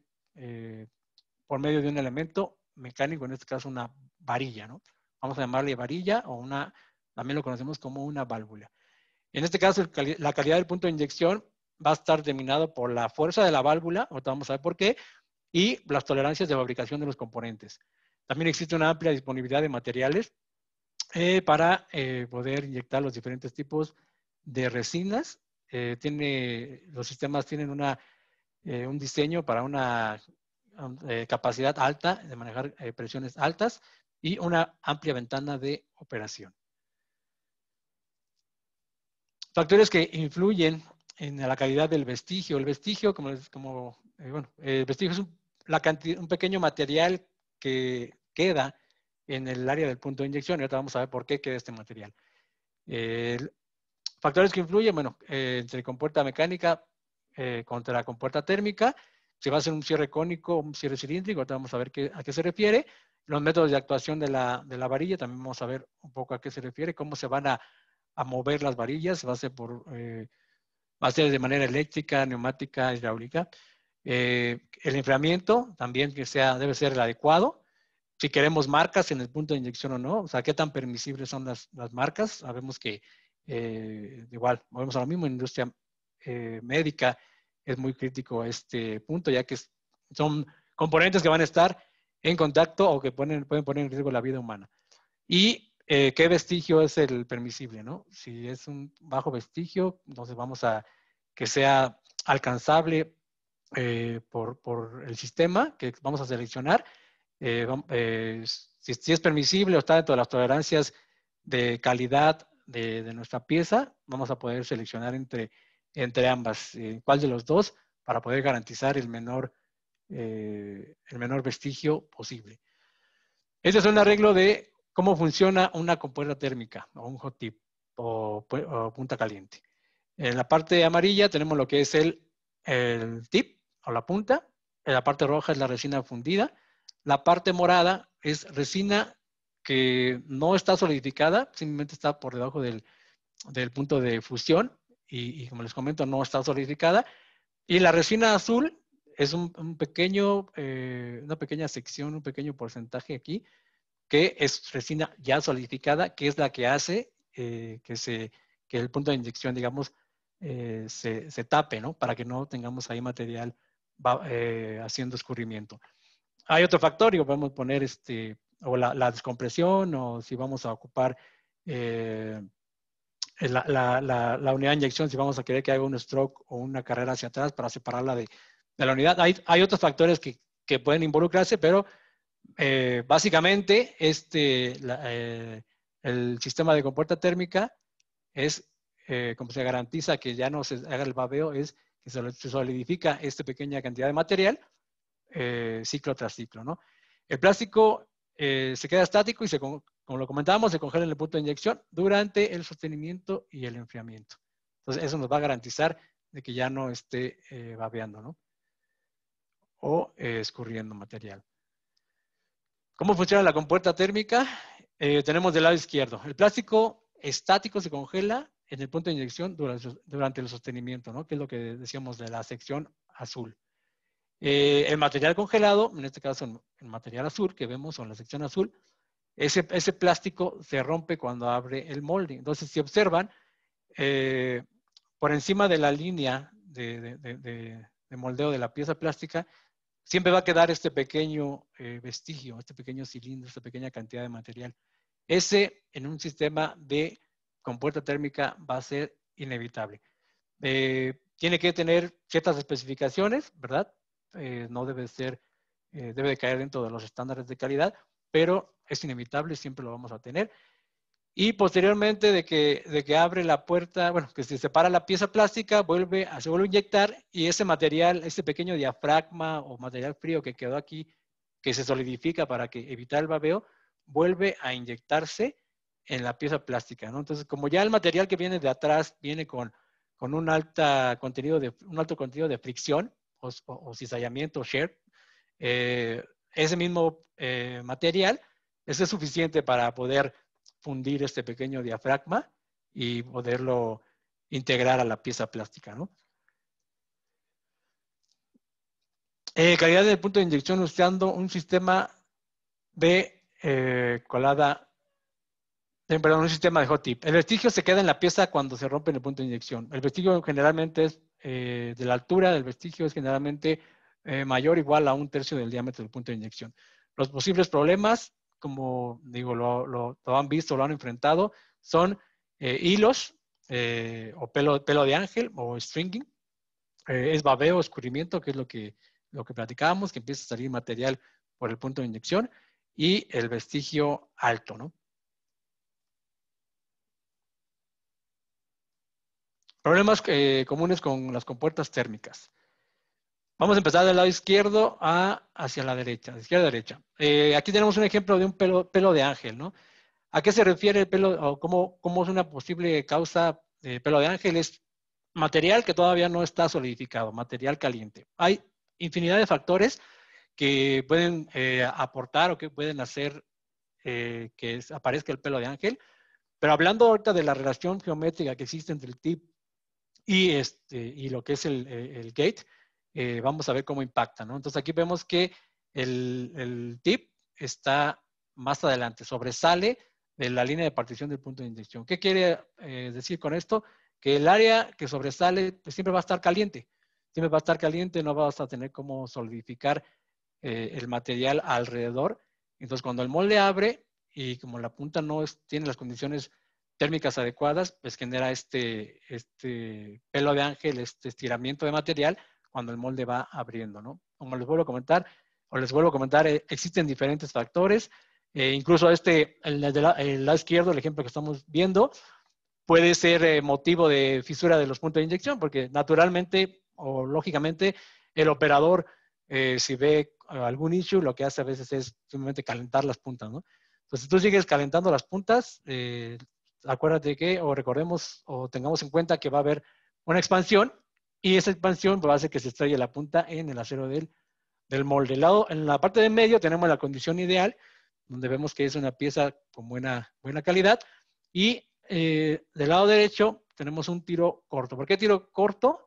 por medio de un elemento mecánico, en este caso una varilla, ¿no? Vamos a llamarle varilla o una, también lo conocemos como una válvula. En este caso, la calidad del punto de inyección va a estar determinado por la fuerza de la válvula, ahorita vamos a ver por qué, y las tolerancias de fabricación de los componentes. También existe una amplia disponibilidad de materiales eh, para eh, poder inyectar los diferentes tipos de resinas. Eh, tiene, los sistemas tienen un diseño para una capacidad alta de manejar presiones altas, y una amplia ventana de operación. Factores que influyen en la calidad del vestigio. El vestigio, como, como eh, bueno, el vestigio es un, pequeño material que queda en el área del punto de inyección. ahora vamos a ver por qué queda este material. factores que influyen, bueno, eh, entre compuerta mecánica eh, contra la compuerta térmica. Si va a ser un cierre cónico, un cierre cilíndrico, ahorita vamos a ver a qué se refiere. Los métodos de actuación de la, varilla, también vamos a ver un poco a qué se refiere, cómo se van a, mover las varillas, va a ser, por, eh, va a ser de manera eléctrica, neumática, hidráulica. Eh, el enfriamiento también que sea, debe ser el adecuado. Si queremos marcas en el punto de inyección o no, o sea, qué tan permisibles son las, marcas. Sabemos que eh, igual, volvemos a lo mismo, en industria médica es muy crítico este punto, ya que son componentes que van a estar en contacto o que ponen, pueden poner en riesgo la vida humana. Y eh, qué vestigio es el permisible, ¿no? Si es un bajo vestigio, entonces vamos a que sea alcanzable eh, por, por, el sistema que vamos a seleccionar. Eh, si, si, es permisible o está dentro de las tolerancias de calidad de, de nuestra pieza, vamos a poder seleccionar entre, entre ambas, cuál de los dos, para poder garantizar el menor eh, el menor vestigio posible. Este es un arreglo de cómo funciona una compuerta térmica o un hot tip o, punta caliente. En la parte amarilla tenemos lo que es el, el tip o la punta. En la parte roja es la resina fundida. La parte morada es resina que no está solidificada, simplemente está por debajo del, punto de fusión y, y, como les comento, no está solidificada. Y la resina azul es un, pequeño, eh, una pequeña sección, un pequeño porcentaje aquí, que es resina ya solidificada, que es la que hace eh, que, se, que el punto de inyección, digamos, eh, se, se, tape, ¿no? Para que no tengamos ahí material haciendo escurrimiento. Hay otro factor, y podemos poner este, o la, descompresión, o si vamos a ocupar la, unidad de inyección, si vamos a querer que haga un stroke o una carrera hacia atrás para separarla de, de la unidad. Hay, otros factores que, pueden involucrarse, pero eh, básicamente este, eh, el sistema de compuerta térmica es, eh, como se garantiza que ya no se haga el babeo, es que se solidifica esta pequeña cantidad de material ciclo tras ciclo. ¿no? El plástico se queda estático y como lo comentábamos, se congela en el punto de inyección durante el sostenimiento y el enfriamiento. Entonces, eso nos va a garantizar de que ya no esté babeando, ¿no? o eh, escurriendo material. ¿Cómo funciona la compuerta térmica? Eh, tenemos del lado izquierdo. El plástico estático se congela en el punto de inyección durante, durante el sostenimiento, ¿no? que es lo que decíamos de la sección azul. Eh, el material congelado, en este caso el material azul que vemos en la sección azul, ese, plástico se rompe cuando abre el molde. Entonces, si observan, por encima de la línea de, moldeo de la pieza plástica siempre va a quedar este pequeño eh, vestigio, este pequeño cilindro, esta pequeña cantidad de material. Ese en un sistema de compuerta térmica va a ser inevitable. Eh, tiene que tener ciertas especificaciones, ¿verdad? Eh, no debe ser, debe caer dentro de los estándares de calidad, pero es inevitable, siempre lo vamos a tener. Y posteriormente de que, de que abre la puerta, bueno, que se separa la pieza plástica, vuelve se vuelve a inyectar y ese material, ese pequeño diafragma o material frío que quedó aquí, que se solidifica para que evitar el babeo, vuelve a inyectarse en la pieza plástica, Entonces, como ya el material que viene de atrás viene con, con un, alta contenido de, un alto contenido de fricción o, o, o cizallamiento, shear, eh, ese mismo eh, material, ese es suficiente para poder fundir este pequeño diafragma y poderlo integrar a la pieza plástica. Eh, calidad del punto de inyección usando un sistema de eh, colada, eh, perdón, un sistema de hot tip. El vestigio se queda en la pieza cuando se rompe en el punto de inyección. El vestigio generalmente es de la altura del vestigio, es generalmente mayor o igual a un tercio del diámetro del punto de inyección. Los posibles problemas como digo, lo, han visto, lo han enfrentado, son eh, hilos eh, o pelo, pelo de ángel o stringing. Eh, es babeo, escurrimiento, que es lo que, lo que platicábamos, que empieza a salir material por el punto de inyección y el vestigio alto, ¿no? Problemas comunes con las compuertas térmicas. Vamos a empezar del lado izquierdo a, hacia la derecha, de izquierda a derecha. Eh, aquí tenemos un ejemplo de un pelo, de ángel, ¿no? ¿A qué se refiere el pelo o cómo, es una posible causa de pelo de ángel? Es material que todavía no está solidificado, material caliente. Hay infinidad de factores que pueden eh, aportar o que pueden hacer eh, que aparezca el pelo de ángel. Pero hablando ahorita de la relación geométrica que existe entre el tip y, este, y lo que es el gate, eh, vamos a ver cómo impacta, ¿no? Entonces aquí vemos que el, tip está más adelante, sobresale de la línea de partición del punto de inyección. ¿Qué quiere eh, decir con esto? Que el área que sobresale pues, siempre va a estar caliente, siempre va a estar caliente, no vas a tener cómo solidificar eh, el material alrededor. Entonces cuando el molde abre y como la punta no tiene las condiciones térmicas adecuadas, pues genera este, este pelo de ángel, este estiramiento de material cuando el molde va abriendo, ¿no? Como les vuelvo a comentar, o les vuelvo a comentar, eh, existen diferentes factores. Eh, incluso este, el, de la izquierda, el ejemplo que estamos viendo, puede ser eh, motivo de fisura de los puntos de inyección, porque naturalmente o lógicamente el operador, si ve algún issue, lo que hace a veces es simplemente calentar las puntas, ¿no? Entonces, si tú sigues calentando las puntas, acuérdate que, o recordemos, o tengamos en cuenta que va a haber una expansión y esa expansión va a hacer que se estrelle la punta en el acero del, del molde. en la parte de medio tenemos la condición ideal, donde vemos que es una pieza con buena, buena calidad. Y eh, del lado derecho tenemos un tiro corto. ¿Por qué tiro corto?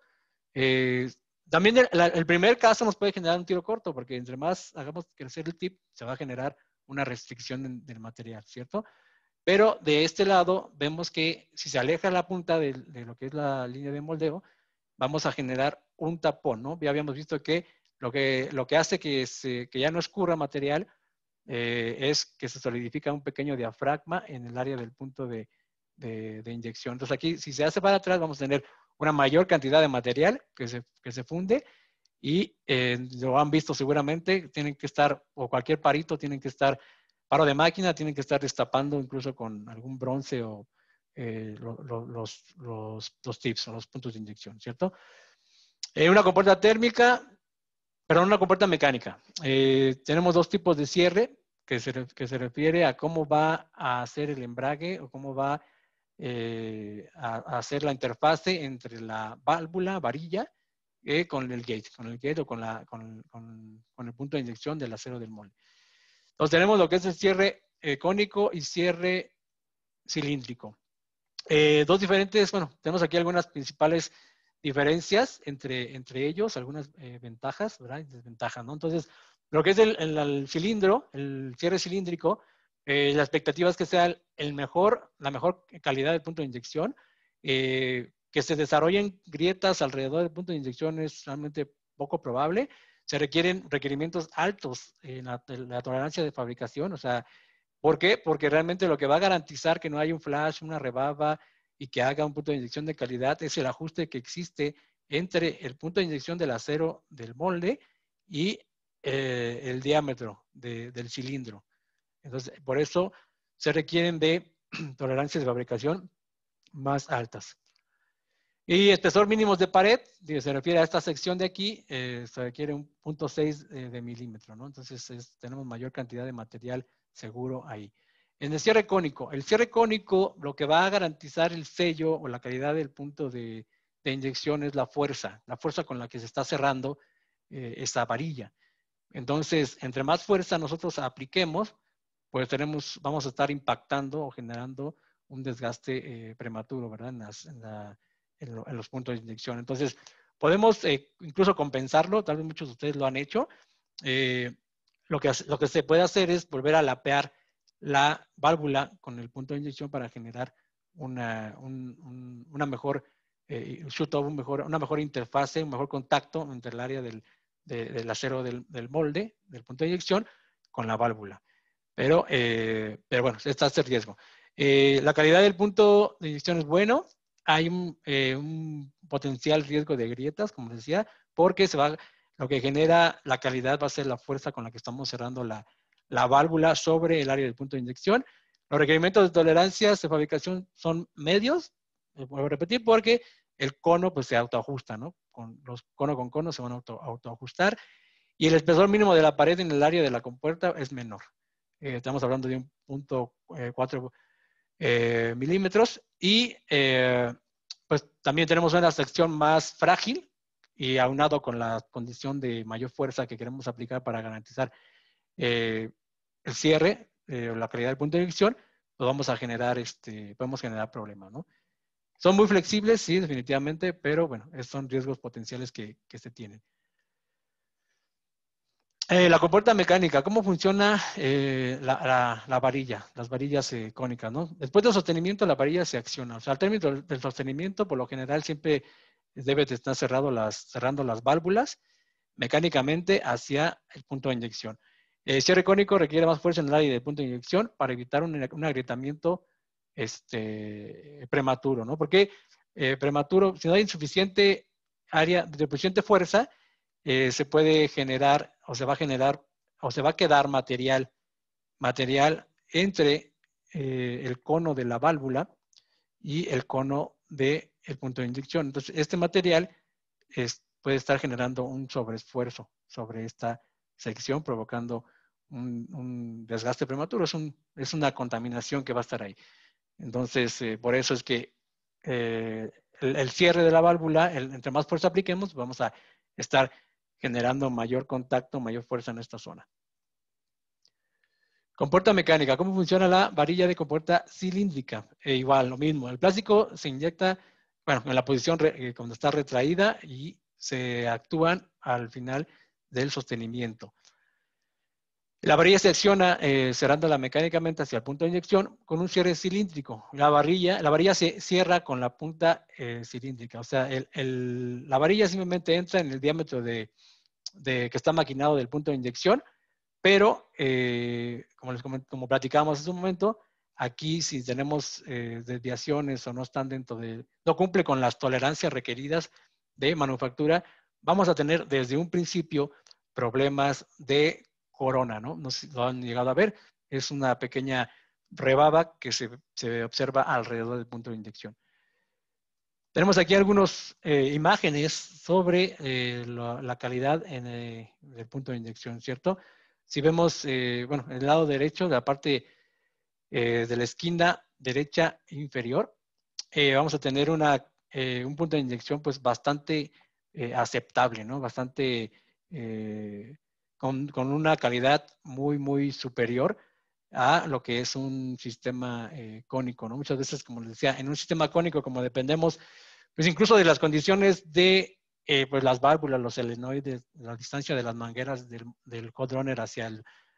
Eh, también el, primer caso nos puede generar un tiro corto, porque entre más hagamos crecer el tip, se va a generar una restricción del material, ¿cierto? Pero de este lado vemos que si se aleja la punta de lo que es la línea de moldeo, vamos a generar un tapón, ¿no? Ya habíamos visto que lo que, lo que hace que, se, que ya no escurra material eh, es que se solidifica un pequeño diafragma en el área del punto de, de, inyección. Entonces aquí, si se hace para atrás, vamos a tener una mayor cantidad de material que se, que se funde y eh, lo han visto seguramente, tienen que estar, o cualquier parito, tienen que estar, paro de máquina, tienen que estar destapando incluso con algún bronce o, eh, los, tips o los puntos de inyección, ¿cierto? Eh, una compuerta térmica, pero no una compuerta mecánica. Eh, tenemos dos tipos de cierre que se, refiere a cómo va a hacer el embrague o cómo va eh, a, hacer la interfase entre la válvula, varilla, con el gate, con el gate o con, la, con, con el punto de inyección del acero del molde. Entonces tenemos lo que es el cierre cónico y cierre cilíndrico. Eh, dos diferentes, bueno, tenemos aquí algunas principales diferencias entre, entre ellos, algunas eh, ventajas, ¿verdad? desventajas, ¿no? Entonces, lo que es el, cilindro, el cierre cilíndrico, eh, la expectativa es que sea el mejor, la mejor calidad del punto de inyección, que se desarrollen grietas alrededor del punto de inyección es realmente poco probable. Se requieren requerimientos altos en la, en la tolerancia de fabricación, o sea, ¿Por qué? Porque realmente lo que va a garantizar que no haya un flash, una rebaba y que haga un punto de inyección de calidad es el ajuste que existe entre el punto de inyección del acero del molde y eh, el diámetro del cilindro. Entonces, por eso se requieren de tolerancias de fabricación más altas. Y espesor mínimos de pared, se refiere a esta sección de aquí, eh, se requiere un punto 6 eh, de milímetro, ¿no? Entonces tenemos mayor cantidad de material seguro ahí. En el cierre cónico, el cierre cónico lo que va a garantizar el sello o la calidad del punto de, inyección es la fuerza, la fuerza con la que se está cerrando eh, esa varilla. Entonces, entre más fuerza nosotros apliquemos, pues tenemos, vamos a estar impactando o generando un desgaste eh, prematuro, ¿verdad? En, los puntos de inyección. Entonces, podemos eh, incluso compensarlo, tal vez muchos de ustedes lo han hecho, lo que, se puede hacer es volver a lapear la válvula con el punto de inyección para generar una, mejor eh, un mejor, una mejor interfase, un mejor contacto entre el área del, acero del, molde, del punto de inyección, con la válvula. Pero, bueno, eh, pero bueno, está este riesgo. Eh, la calidad del punto de inyección es bueno. Hay un, un potencial riesgo de grietas, como decía, porque se va, lo que genera la calidad va a ser la fuerza con la que estamos cerrando la, válvula sobre el área del punto de inyección. Los requerimientos de tolerancia de fabricación son medios, eh, vuelvo a repetir, porque el cono pues, se autoajusta, ¿no? Con los cono con cono se van a autoajustar. Y el espesor mínimo de la pared en el área de la compuerta es menor. Eh, estamos hablando de un punto eh, milímetros. Y pues también tenemos una sección más frágil, y aunado con la condición de mayor fuerza que queremos aplicar para garantizar eh, el cierre eh, o la calidad del punto de visión, pues vamos a generar, este, podemos generar problemas, ¿no? Son muy flexibles, sí, definitivamente, pero bueno, son riesgos potenciales que, se tienen. Eh, la compuerta mecánica, ¿cómo funciona la, varilla, las varillas cónicas? ¿no? Después del sostenimiento, la varilla se acciona. O sea, al término del sostenimiento, por lo general, siempre debe de estar cerrado las, cerrando las válvulas mecánicamente hacia el punto de inyección. El cierre cónico requiere más fuerza en el área del punto de inyección para evitar un, un agrietamiento este, prematuro, ¿no? Porque eh, prematuro, si no hay insuficiente área de suficiente fuerza, eh, se puede generar o se va a generar o se va a quedar material, material entre eh, el cono de la válvula y el cono de el punto de inyección. Entonces, este material puede estar generando un sobreesfuerzo sobre esta sección, provocando un, desgaste prematuro. Es, es, una contaminación que va a estar ahí. Entonces, eh, por eso es que eh, el, cierre de la válvula, entre más fuerza apliquemos, vamos a estar generando mayor contacto, mayor fuerza en esta zona. Compuerta mecánica. ¿Cómo funciona la varilla de compuerta cilíndrica? Eh, igual, lo mismo. El plástico se inyecta bueno, en la posición eh, cuando está retraída y se actúan al final del sostenimiento. La varilla se acciona eh, cerrándola mecánicamente hacia el punto de inyección con un cierre cilíndrico. La varilla, la varilla se cierra con la punta eh, cilíndrica. O sea, la varilla simplemente entra en el diámetro de, que está maquinado del punto de inyección, pero como les como platicábamos hace un momento, Aquí, si tenemos eh, desviaciones o no están dentro de, no cumple con las tolerancias requeridas de manufactura, vamos a tener desde un principio problemas de corona, ¿no? No lo han llegado a ver, es una pequeña rebaba que se, observa alrededor del punto de inyección. Tenemos aquí algunas eh, imágenes sobre eh, la, calidad en el, punto de inyección, ¿cierto? Si vemos, bueno, el lado derecho, la parte eh, de la esquina derecha inferior, eh, vamos a tener eh, un punto de inyección pues bastante aceptable, ¿no? Bastante con, una calidad muy, muy superior a lo que es un sistema cónico, ¿no? Muchas veces, como les decía, en un sistema cónico, como dependemos, pues incluso de las condiciones de pues, las válvulas, los selenoides, la distancia de las mangueras del, del hacia,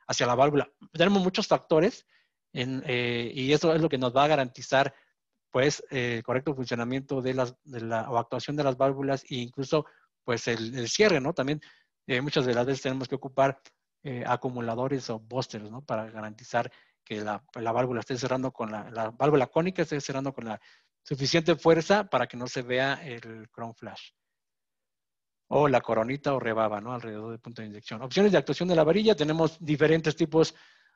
hacia la válvula. Tenemos muchos factores eh, y eso es lo que nos va a garantizar pues eh, el correcto funcionamiento de, la o actuación de las válvulas e incluso pues el, cierre, ¿no? También eh, muchas de las veces tenemos que ocupar acumuladores o busters, ¿no? Para garantizar que la, válvula esté cerrando con la, válvula cónica, esté cerrando con la suficiente fuerza para que no se vea el crown flash. O la coronita o rebaba, ¿no? Alrededor del punto de inyección. Opciones de actuación de la varilla, tenemos diferentes tipos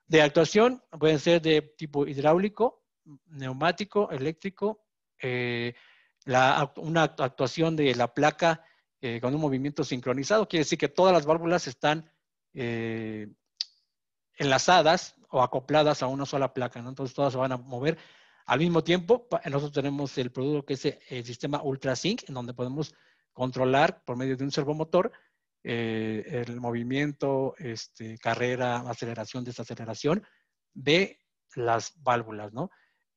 de actuación pueden ser de tipo hidráulico, neumático, eléctrico, eh, una actuación de la placa eh, con un movimiento sincronizado, quiere decir que todas las válvulas están eh, enlazadas o acopladas a una sola placa, entonces todas se van a mover al mismo tiempo. Nosotros tenemos el producto que es el sistema UltraSync, en donde podemos controlar por medio de un servomotor eh, el movimiento, este, carrera, aceleración, desaceleración de las válvulas,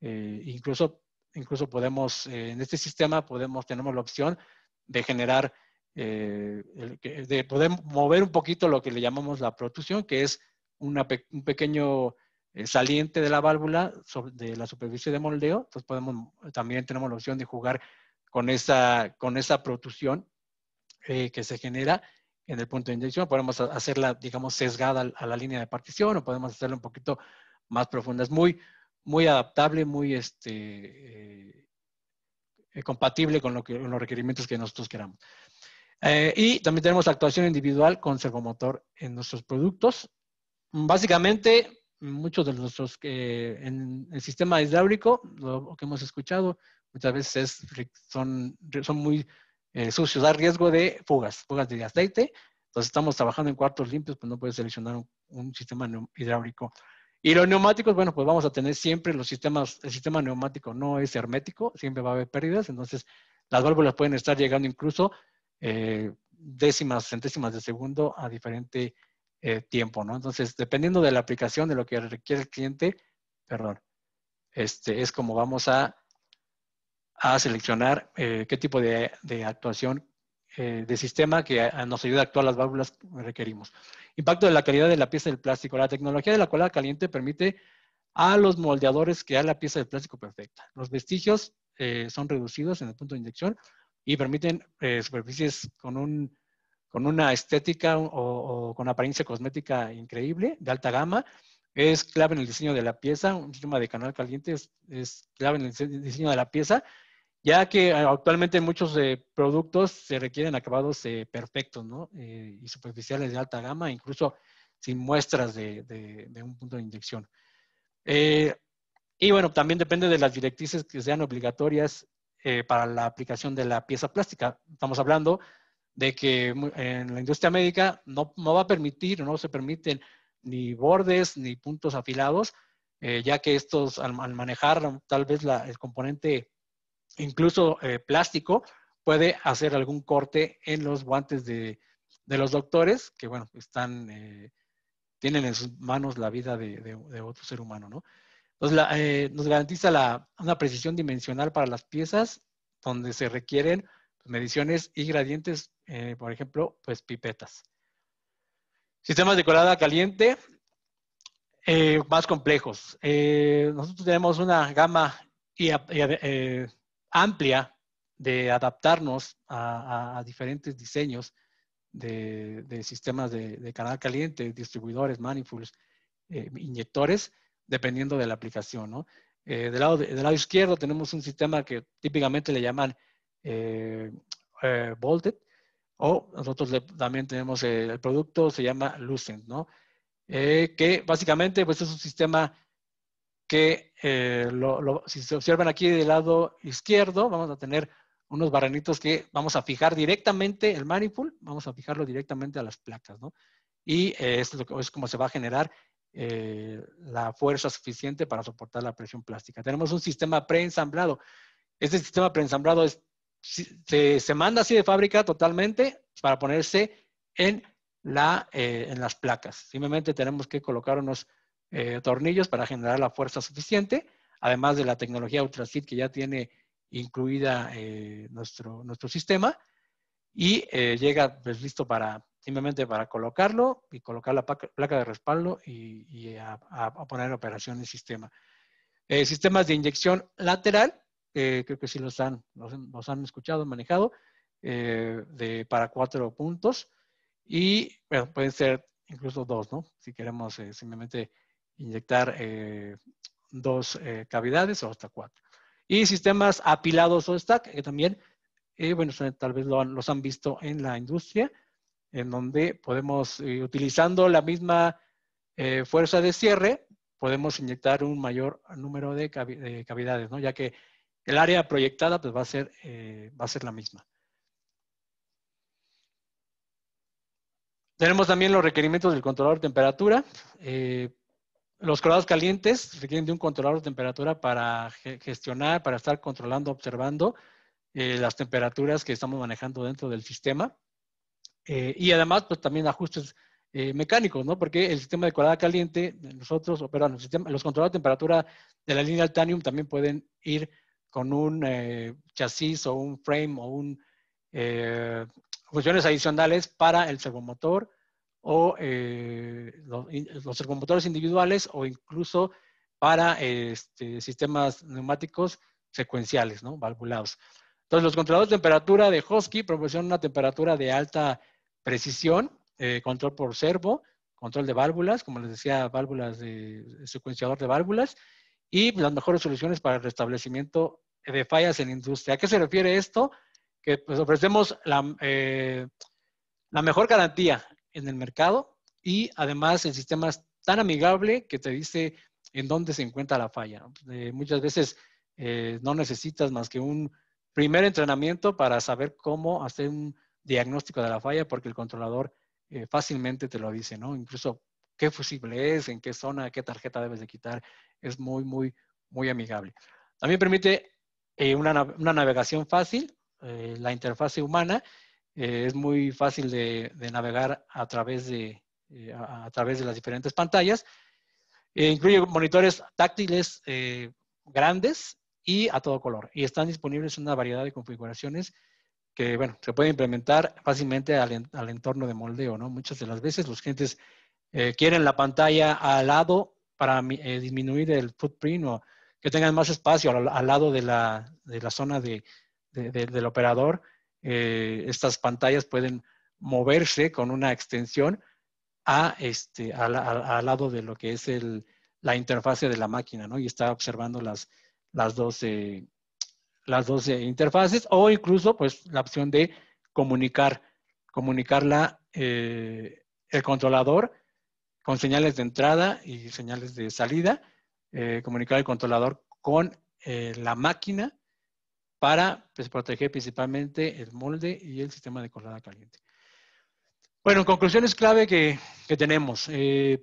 eh, incluso, incluso podemos, eh, en este sistema podemos, tenemos la opción de generar, de poder mover un poquito lo que le llamamos la protrusión, que es un pequeño saliente de la válvula de la superficie de moldeo. Entonces podemos, también tenemos la opción de jugar con esa, con esa protrusión que se genera en el punto de inyección, podemos hacerla, digamos, sesgada a la línea de partición o podemos hacerla un poquito más profunda. Es muy, muy adaptable, muy este, eh, eh, compatible con, lo que, los requerimientos que nosotros queramos. Eh, y también tenemos actuación individual con servomotor en nuestros productos. Básicamente, muchos de nuestros en el sistema hidráulico, lo que hemos escuchado muchas veces son, son muy eh, sucios, da riesgo de fugas, fugas de aceite. Entonces estamos trabajando en cuartos limpios, pues no puedes seleccionar un, sistema hidráulico. Y los neumáticos, bueno, pues vamos a tener siempre los sistemas, el sistema neumático no es hermético, siempre va a haber pérdidas, entonces las válvulas pueden estar llegando incluso eh, décimas, centésimas de segundo a diferente eh, tiempo, ¿no? Entonces, dependiendo de la aplicación, de lo que requiere el cliente, perdón, este, es como vamos a a seleccionar eh, qué tipo de, actuación eh, de sistema que eh, nos ayuda a actuar las válvulas que requerimos. Impacto de la calidad de la pieza del plástico. La tecnología de la cola caliente permite a los moldeadores crear la pieza de plástico perfecta. Los vestigios son reducidos en el punto de inyección y permiten superficies con, un, con una estética o, con apariencia cosmética increíble, de alta gama, es clave en el diseño de la pieza, un sistema de canal caliente es, clave en el diseño de la pieza ya que eh, actualmente muchos eh, productos se requieren acabados eh, perfectos, ¿no? y superficiales de alta gama, incluso sin muestras de, un punto de inyección. y bueno, también depende de las directrices que sean obligatorias para la aplicación de la pieza plástica. Estamos hablando de que en la industria médica no, va a permitir, no se permiten ni bordes ni puntos afilados, ya que estos al, manejar tal vez el componente incluso eh, plástico, puede hacer algún corte en los guantes de, los doctores, que bueno, están, eh, tienen en sus manos la vida de, otro ser humano, ¿no? Entonces, eh, nos garantiza la, una precisión dimensional para las piezas, donde se requieren mediciones y gradientes, por ejemplo, pues pipetas. Sistemas de colada caliente, más complejos. nosotros tenemos una gama y, y amplia de adaptarnos a, diferentes diseños de, sistemas de, canal caliente, distribuidores, manifolds, eh, inyectores, dependiendo de la aplicación. Eh, del, lado del, lado izquierdo tenemos un sistema que típicamente le llaman eh, Volted, eh, o nosotros también tenemos el producto, se llama Lucent, ¿no? que básicamente pues, es un sistema que eh, si se observan aquí del lado izquierdo, vamos a tener unos barranitos que vamos a fijar directamente el manifold, vamos a fijarlo directamente a las placas, ¿no? Y eh, esto es como se va a generar eh, la fuerza suficiente para soportar la presión plástica. Tenemos un sistema preensamblado. Este sistema preensamblado es, se, se, manda así de fábrica totalmente para ponerse en, la, en las placas. Simplemente tenemos que colocar unos eh, tornillos para generar la fuerza suficiente, además de la tecnología Ultrasit que ya tiene incluida eh, nuestro, nuestro sistema y eh, llega pues, listo para simplemente para colocarlo y colocar la placa de respaldo y, a, poner en operación el sistema. sistemas de inyección lateral, creo que sí los han, han escuchado, manejado, de, para cuatro puntos y pueden ser incluso dos, ¿no? Si queremos simplemente inyectar eh, dos eh, cavidades o hasta cuatro. Y sistemas apilados o stack, que también, eh, bueno, tal vez los han visto en la industria, en donde podemos, utilizando la misma fuerza de cierre, podemos inyectar un mayor número de, cavidades, ¿no? Ya que el área proyectada pues, va, a ser, va a ser la misma. Tenemos también los requerimientos del controlador de temperatura. Los colados calientes requieren de un controlador de temperatura para gestionar, para estar controlando, observando eh, las temperaturas que estamos manejando dentro del sistema. Eh, y además, pues también ajustes eh, mecánicos, ¿no? Porque el sistema de colada caliente, nosotros, operamos el sistema, los controladores de temperatura de la línea Altanium también pueden ir con un chasis o un frame o un eh, funciones adicionales para el servomotor, o eh, los, los, individuales o incluso para este, sistemas neumáticos secuenciales, ¿no? Valvulados. Entonces, los controladores de temperatura de Hosky proporcionan una temperatura de alta precisión, eh, control por servo, control de válvulas, como les decía, válvulas de secuenciador de válvulas, y las mejores soluciones para el restablecimiento de fallas en industria. ¿A qué se refiere esto? Que pues, ofrecemos la, eh, la mejor garantía, en el mercado y además el sistema es tan amigable que te dice en dónde se encuentra la falla. Eh, muchas veces eh, no necesitas más que un primer entrenamiento para saber cómo hacer un diagnóstico de la falla porque el controlador eh, fácilmente te lo dice, ¿no? Incluso qué fusible es, en qué zona, qué tarjeta debes de quitar. Es muy, muy, muy amigable. También permite una, una, navegación fácil, la interfase humana, eh, es muy fácil de, navegar a través de, eh, a, través de las diferentes pantallas. Eh, incluye monitores táctiles grandes y a todo color. Y están disponibles una variedad de configuraciones que, se pueden implementar fácilmente al, entorno de moldeo, ¿no? Muchas de las veces los clientes quieren la pantalla al lado para disminuir el footprint o que tengan más espacio al, lado de la, zona del operador eh, estas pantallas pueden moverse con una extensión a este, al, lado de lo que es la interfase de la máquina, ¿no? Y está observando las, las, dos, las interfaces o incluso pues la opción de comunicar, comunicarla eh, el controlador con señales de entrada y señales de salida, eh, comunicar el controlador con la máquina para pues, proteger principalmente el molde y el sistema de colada caliente. Bueno, conclusiones clave que, tenemos eh,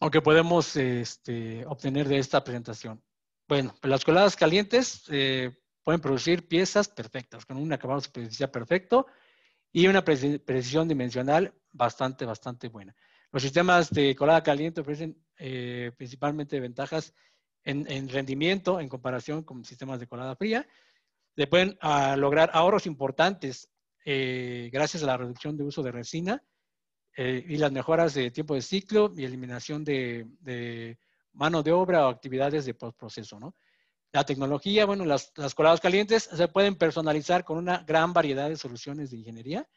o que podemos este, obtener de esta presentación. Bueno, pues, las coladas calientes eh, pueden producir piezas perfectas, con un acabado superficie perfecto y una precisión dimensional bastante, bastante buena. Los sistemas de colada caliente ofrecen eh, principalmente ventajas en, en rendimiento en comparación con sistemas de colada fría, se pueden ah, lograr ahorros importantes eh, gracias a la reducción de uso de resina eh, y las mejoras de tiempo de ciclo y eliminación de, mano de obra o actividades de postproceso, ¿no? La tecnología, bueno, las, las, calientes se pueden personalizar con una gran variedad de soluciones de ingeniería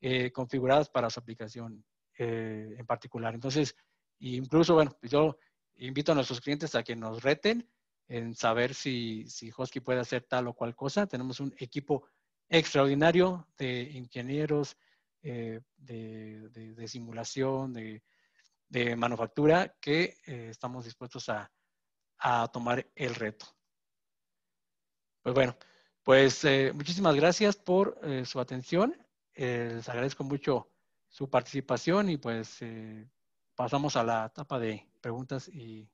eh, configuradas para su aplicación en particular. Entonces, incluso, bueno, yo invito a nuestros clientes a que nos reten en saber si, si puede hacer tal o cual cosa. Tenemos un equipo extraordinario de ingenieros, eh, de, simulación, de, manufactura, que eh, estamos dispuestos a, tomar el reto. Pues bueno, pues eh, muchísimas gracias por su atención. les agradezco mucho su participación y pues pasamos a la etapa de preguntas y,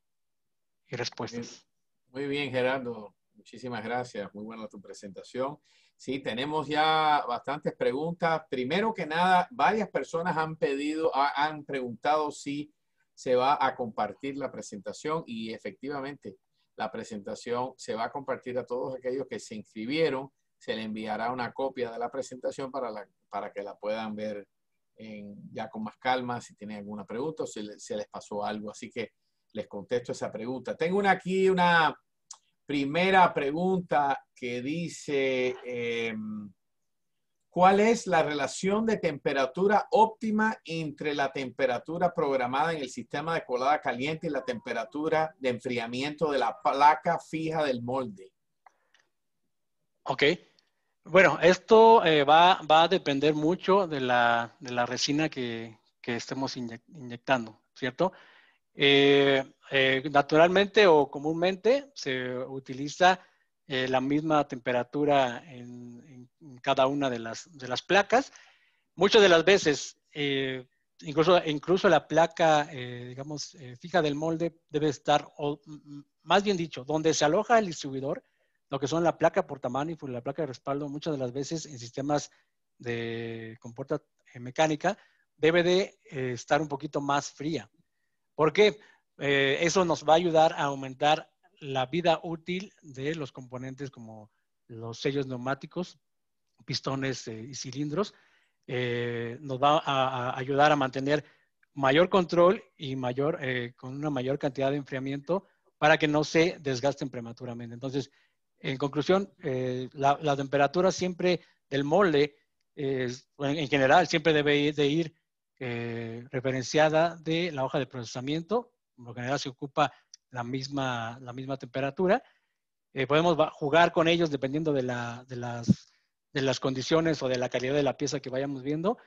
y respuestas. Muy bien, Gerardo. Muchísimas gracias. Muy buena tu presentación. Sí, tenemos ya bastantes preguntas. Primero que nada, varias personas han pedido, han preguntado si se va a compartir la presentación y efectivamente la presentación se va a compartir a todos aquellos que se inscribieron. Se le enviará una copia de la presentación para, para que la puedan ver ya con más calma si tienen alguna pregunta o si se les pasó algo. Así que les contesto esa pregunta. Tengo aquí una primera pregunta que dice, em, ¿cuál es la relación de temperatura óptima entre la temperatura programada en el sistema de colada caliente y la temperatura de enfriamiento de la placa fija del molde? Ok. Bueno, esto eh, va, a depender mucho de la, resina que, que estemos inyectando, ¿cierto? Eh, eh, naturalmente o comúnmente se utiliza eh, la misma temperatura en, cada una de las, placas. Muchas de las veces, incluso, incluso, la placa, digamos, fija del molde debe estar, o, más bien dicho, donde se aloja el distribuidor, lo que son la placa portamanifold y la placa de respaldo, muchas de las veces en sistemas de comporta mecánica, debe de estar un poquito más fría porque eh, eso nos va a ayudar a aumentar la vida útil de los componentes como los sellos neumáticos, pistones eh, y cilindros. Eh, nos va a, ayudar a mantener mayor control y mayor, con una mayor cantidad de enfriamiento para que no se desgasten prematuramente. Entonces, en conclusión, la, temperatura siempre del molde, en general, siempre debe de ir eh, referenciada de la hoja de procesamiento. Por lo general se ocupa la misma, la misma temperatura. Eh, podemos jugar con ellos dependiendo de, las, condiciones o de la calidad de la pieza que vayamos viendo.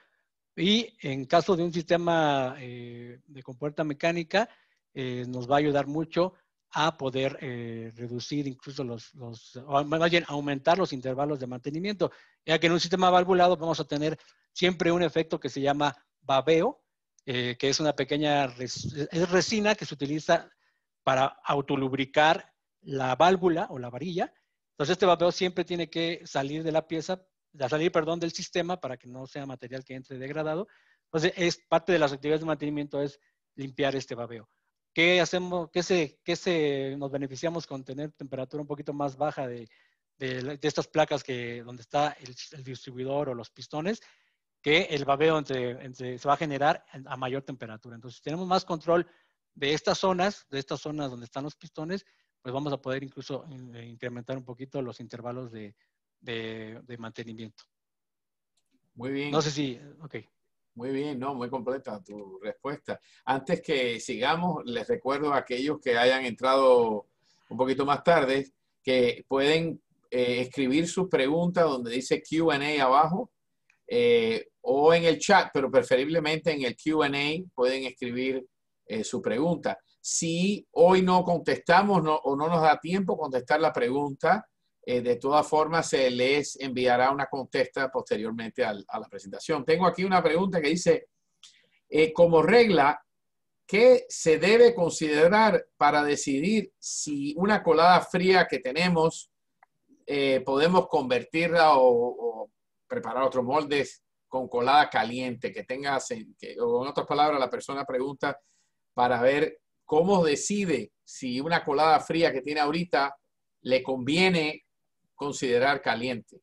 Y en caso de un sistema eh, de compuerta mecánica, nos va a ayudar mucho a poder reducir incluso los, los o más bien aumentar los intervalos de mantenimiento, ya que en un sistema valvulado vamos a tener siempre un efecto que se llama babeo, eh, que es una pequeña es resina que se utiliza para autolubricar la válvula o la varilla. Entonces este babeo siempre tiene que salir de la pieza, de salir, perdón, del sistema para que no sea material que entre degradado. Entonces es parte de las actividades de mantenimiento es limpiar este babeo. ¿Qué hacemos? ¿Qué se, qué se nos beneficiamos con tener temperatura un poquito más baja de, de, estas placas que donde está el distribuidor o los pistones? que el babeo entre, se va a generar a mayor temperatura. Entonces, si tenemos más control de estas zonas, de estas zonas donde están los pistones, pues vamos a poder incluso eh, incrementar un poquito los intervalos de, mantenimiento. Muy bien. No sé si, ok. Muy bien, no, muy completa tu respuesta. Antes que sigamos, les recuerdo a aquellos que hayan entrado un poquito más tarde que pueden eh, escribir sus preguntas donde dice QA abajo eh, o en el chat, pero preferiblemente en el QA pueden escribir eh, su pregunta. Si hoy no contestamos o no nos da tiempo contestar la pregunta, eh, de todas formas se les enviará una contesta posteriormente a la presentación. Tengo aquí una pregunta que dice, como regla, ¿qué se debe considerar para decidir si una colada fría que tenemos podemos convertirla o preparar otros moldes con colada caliente, que tenga, que, o en otras palabras, la persona pregunta para ver cómo decide si una colada fría que tiene ahorita le conviene considerar caliente.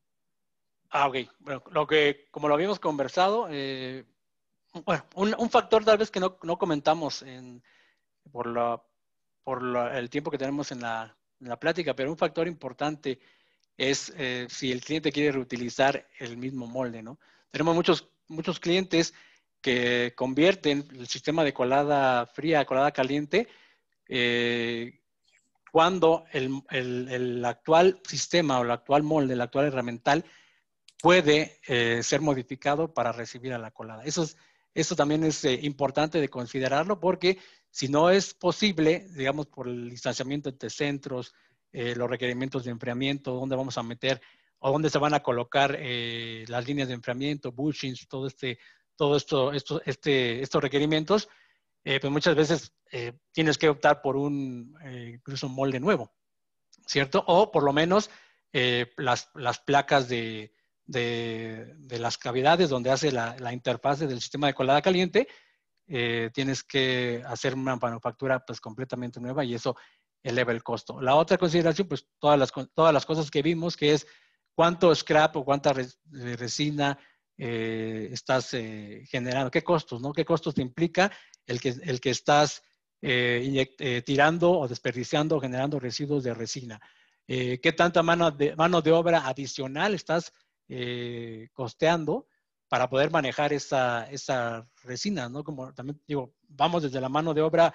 Ah, ok. Bueno, lo que, como lo habíamos conversado, eh, bueno, un, factor tal vez que no, no comentamos por, la, por el tiempo que tenemos en la, en la plática, pero un factor importante es eh, si el cliente quiere reutilizar el mismo molde, ¿no? Tenemos muchos, muchos clientes que convierten el sistema de colada fría a colada caliente eh, cuando el, actual sistema o el actual molde, el actual herramental, puede eh, ser modificado para recibir a la colada. Eso, eso también es importante de considerarlo porque si no es posible, digamos, por el distanciamiento entre centros, eh, los requerimientos de enfriamiento, dónde vamos a meter o dónde se van a colocar eh, las líneas de enfriamiento, bushings, todo este, todo esto, este, estos requerimientos, eh, pues muchas veces tienes que optar por un incluso un molde nuevo, ¿cierto? O por lo menos las, las, placas de, las cavidades donde hace la, la interfase del sistema de colada caliente, tienes que hacer una manufactura pues completamente nueva y eso eleva el costo. La otra consideración, pues todas las, todas las cosas que vimos, que es cuánto scrap o cuánta eh, resina eh, estás eh, generando, qué costos, ¿no? ¿Qué costos te implica el que, el que estás tirando o desperdiciando o generando residuos de resina? ¿Qué tanta mano de, mano de obra adicional estás costeando para poder manejar esa, esa resina, ¿no? Como también digo, vamos desde la mano de obra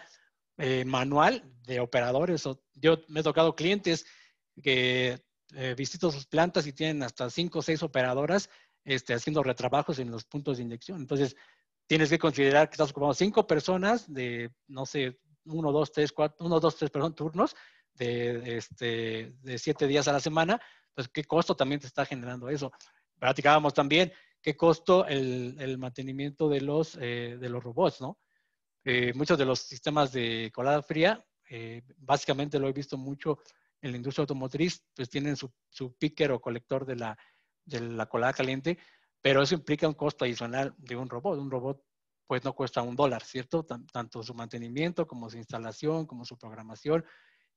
eh, manual de operadores. yo me he tocado clientes que eh, visito sus plantas y tienen hasta cinco o seis operadoras este, haciendo retrabajos en los puntos de inyección. Entonces, tienes que considerar que estás ocupando cinco personas de, no sé, uno, dos, tres, cuatro, uno, dos, tres, perdón, turnos de, este, siete días a la semana. pues, ¿qué costo también te está generando eso? Platicábamos también qué costo el, mantenimiento de los, eh, de los robots, ¿no? Eh, muchos de los sistemas de colada fría, eh, básicamente lo he visto mucho en la industria automotriz, pues tienen su, su picker o colector de la, de colada caliente, pero eso implica un costo adicional de un robot. Un robot pues no cuesta un dólar, ¿cierto? tanto su mantenimiento como su instalación, como su programación,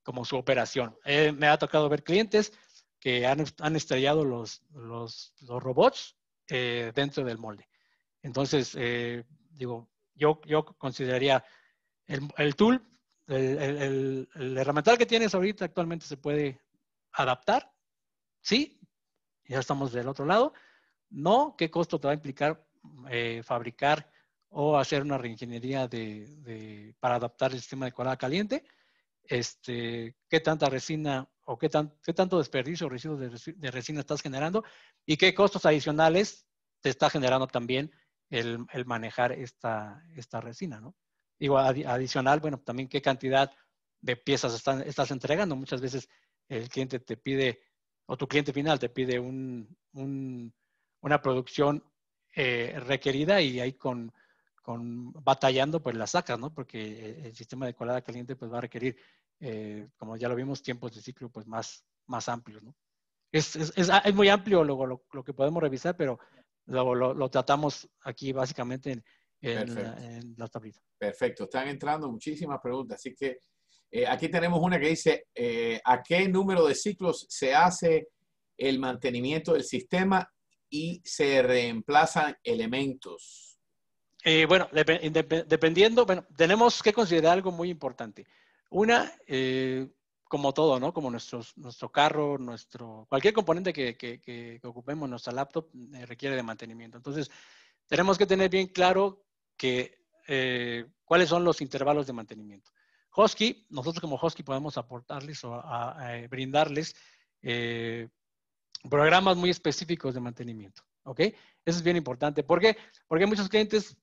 como su operación. Eh, me ha tocado ver clientes que han, han estrellado los, los, robots dentro del molde. Entonces, digo, yo, consideraría el, tool, el, el, que tienes ahorita actualmente se puede adaptar, sí, ya estamos del otro lado. No, ¿qué costo te va a implicar eh, fabricar o hacer una reingeniería de, para adaptar el sistema de colada caliente? Este, ¿Qué tanta resina o qué, tanto desperdicio o residuos de, de resina estás generando? ¿Y qué costos adicionales te está generando también el, manejar esta, resina, ¿no? Igual, adicional, bueno, también qué cantidad de piezas estás entregando. Muchas veces el cliente te pide, o tu cliente final te pide una producción eh, requerida y ahí con, batallando, pues la sacas, Porque el sistema de colada caliente pues va a requerir, eh, como ya lo vimos, tiempos de ciclo pues más, más amplios, ah, Es, muy amplio lo, que podemos revisar, pero lo, lo, tratamos aquí básicamente en, en, la, tablita. Perfecto, están entrando muchísimas preguntas, así que eh, aquí tenemos una que dice, eh, ¿a qué número de ciclos se hace el mantenimiento del sistema y se reemplazan elementos? Eh, bueno, dependiendo, bueno, tenemos que considerar algo muy importante. Una, como todo, ¿no? Como nuestro carro, nuestro, cualquier componente que, que, ocupemos, nuestra laptop, eh, requiere de mantenimiento. Entonces, tenemos que tener bien claro que, eh, cuáles son los intervalos de mantenimiento. Hosky, nosotros como Hosky podemos aportarles o eh, brindarles programas muy específicos de mantenimiento. ¿Ok? Eso es bien importante. ¿Por qué? Porque muchos clientes,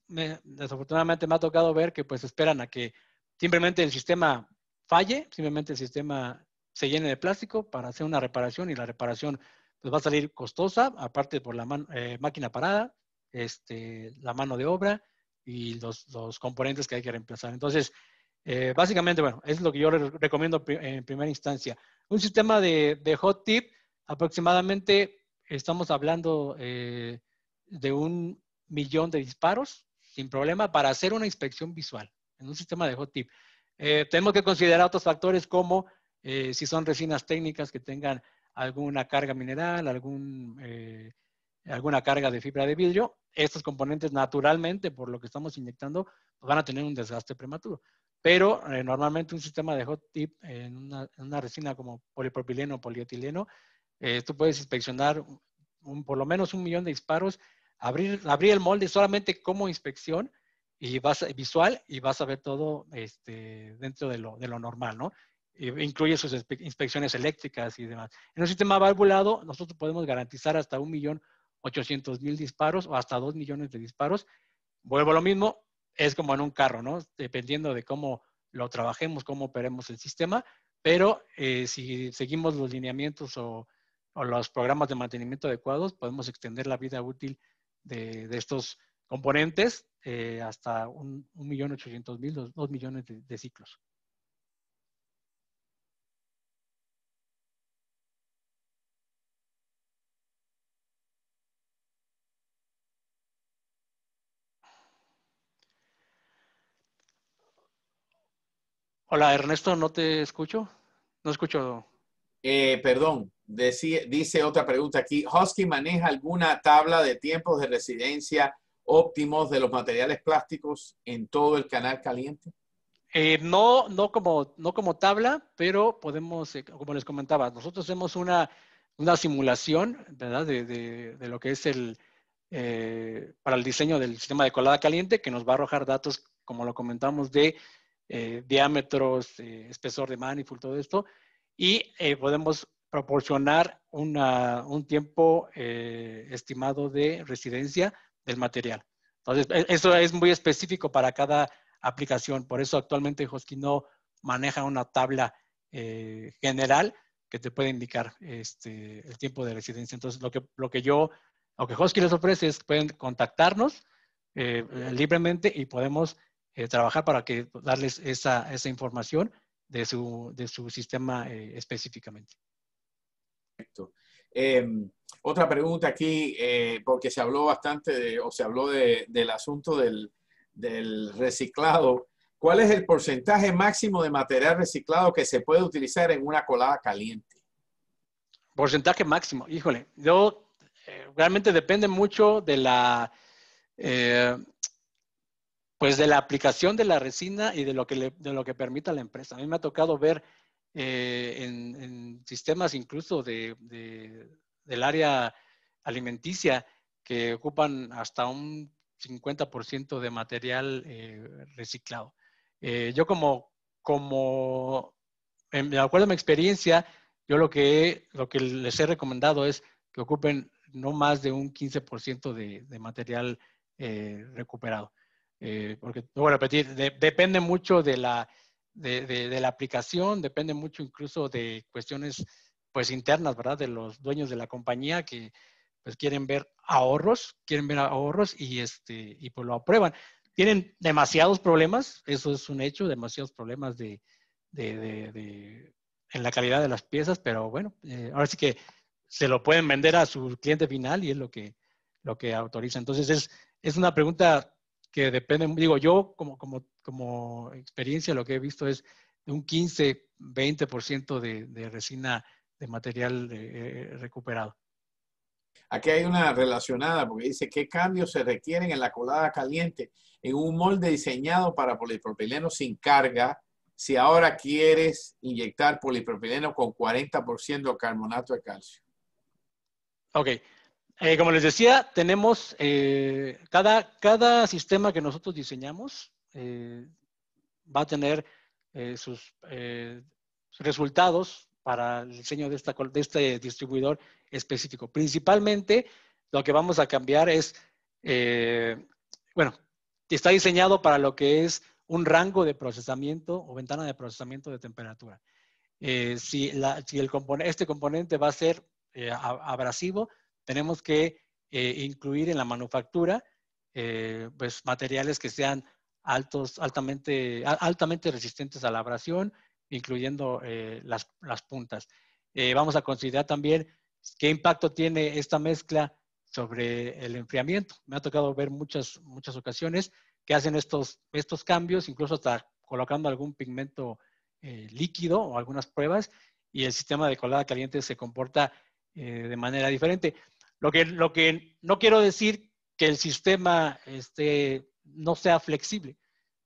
desafortunadamente me ha tocado ver que pues esperan a que simplemente el sistema falle, simplemente el sistema se llene de plástico para hacer una reparación y la reparación pues, va a salir costosa, aparte por la eh, máquina parada, este, la mano de obra y los, componentes que hay que reemplazar. Entonces, eh, básicamente, bueno, es lo que yo recomiendo en primera instancia. Un sistema de, hot tip, aproximadamente estamos hablando eh, de un millón de disparos sin problema para hacer una inspección visual en un sistema de hot tip. Eh, tenemos que considerar otros factores como eh, si son resinas técnicas que tengan alguna carga mineral, eh, alguna carga de fibra de vidrio. Estos componentes naturalmente, por lo que estamos inyectando, pues van a tener un desgaste prematuro. Pero normalmente un sistema de hot tip en una, resina como polipropileno o polietileno, tú puedes inspeccionar por lo menos un millón de disparos, abrir el molde solamente como inspección y visual y vas a ver todo este, dentro de lo, normal, ¿no? incluye sus inspecciones eléctricas y demás. En un sistema valvulado, nosotros podemos garantizar hasta 1.800.000 disparos o hasta 2 millones de disparos. Vuelvo a lo mismo, es como en un carro, ¿no? Dependiendo de cómo lo trabajemos, cómo operemos el sistema, pero eh, si seguimos los lineamientos o, los programas de mantenimiento adecuados, podemos extender la vida útil de, de estos componentes eh, hasta un, millón ochocientos mil, dos, millones de, ciclos. Hola Ernesto, no te escucho. No escucho. Eh, perdón, dice otra pregunta aquí. ¿Hosky maneja alguna tabla de tiempos de residencia óptimos de los materiales plásticos en todo el canal caliente? Eh, no, no como, no como tabla, pero podemos, eh, como les comentaba, nosotros hacemos una, simulación, De, lo que es el, eh, para el diseño del sistema de colada caliente, que nos va a arrojar datos, como lo comentamos, de diámetros, espesor de manifold, todo esto, y podemos proporcionar un tiempo estimado de residencia del material. Entonces, e, eso es muy específico para cada aplicación. Por eso actualmente Hosky no maneja una tabla eh, general que te puede indicar este, el tiempo de residencia. Entonces, lo que, lo que yo, lo que Hosky les ofrece es que pueden contactarnos eh, libremente y podemos eh, trabajar para que darles esa, información de su, de su sistema específicamente. Perfecto. Em, otra pregunta aquí, eh, porque se habló bastante de, o se habló del asunto del, reciclado. ¿Cuál es el porcentaje máximo de material reciclado que se puede utilizar en una colada caliente? Porcentaje máximo, híjole, yo eh, realmente depende mucho de la, eh, pues de la aplicación de la resina y de lo que de lo que permita la empresa. A mí me ha tocado ver eh, en, sistemas incluso de, del área alimenticia que ocupan hasta un 50% de material eh, reciclado. Eh, yo como, como, en, de acuerdo a mi experiencia, yo lo que, lo que les he recomendado es que ocupen no más de un 15% de, material recuperado. porque, bueno repetir, depende mucho de la, de, la aplicación, depende mucho incluso de cuestiones pues internas, ¿verdad? De los dueños de la compañía que pues quieren ver ahorros, quieren ver ahorros y este y pues lo aprueban. Tienen demasiados problemas, eso es un hecho, demasiados problemas de, en la calidad de las piezas, pero bueno, eh, ahora sí que se lo pueden vender a su cliente final y es lo que, lo que autoriza. Entonces es, es una pregunta que depende, digo, yo como, como, como experiencia lo que he visto es de un 15, 20% de, resina de material eh, eh, recuperado. Aquí hay una relacionada porque dice qué cambios se requieren en la colada caliente en un molde diseñado para polipropileno sin carga. Si ahora quieres inyectar polipropileno con 40% de carbonato de calcio. Ok, eh, como les decía, tenemos eh, cada, sistema que nosotros diseñamos eh, va a tener sus resultados para el diseño de, esta, de este distribuidor específico. Principalmente, lo que vamos a cambiar es, bueno, está diseñado para lo que es un rango de procesamiento o ventana de procesamiento de temperatura. si, este componente va a ser abrasivo, tenemos que eh, incluir en la manufactura eh, pues, materiales que sean altos, altamente, altamente resistentes a la abrasión, incluyendo eh, las, puntas. vamos a considerar también qué impacto tiene esta mezcla sobre el enfriamiento. Me ha tocado ver muchas, muchas ocasiones que hacen estos, estos cambios, incluso hasta colocando algún pigmento líquido o algunas pruebas, y el sistema de colada caliente se comporta de manera diferente. Lo que, lo que no quiero decir que el sistema este, no sea flexible,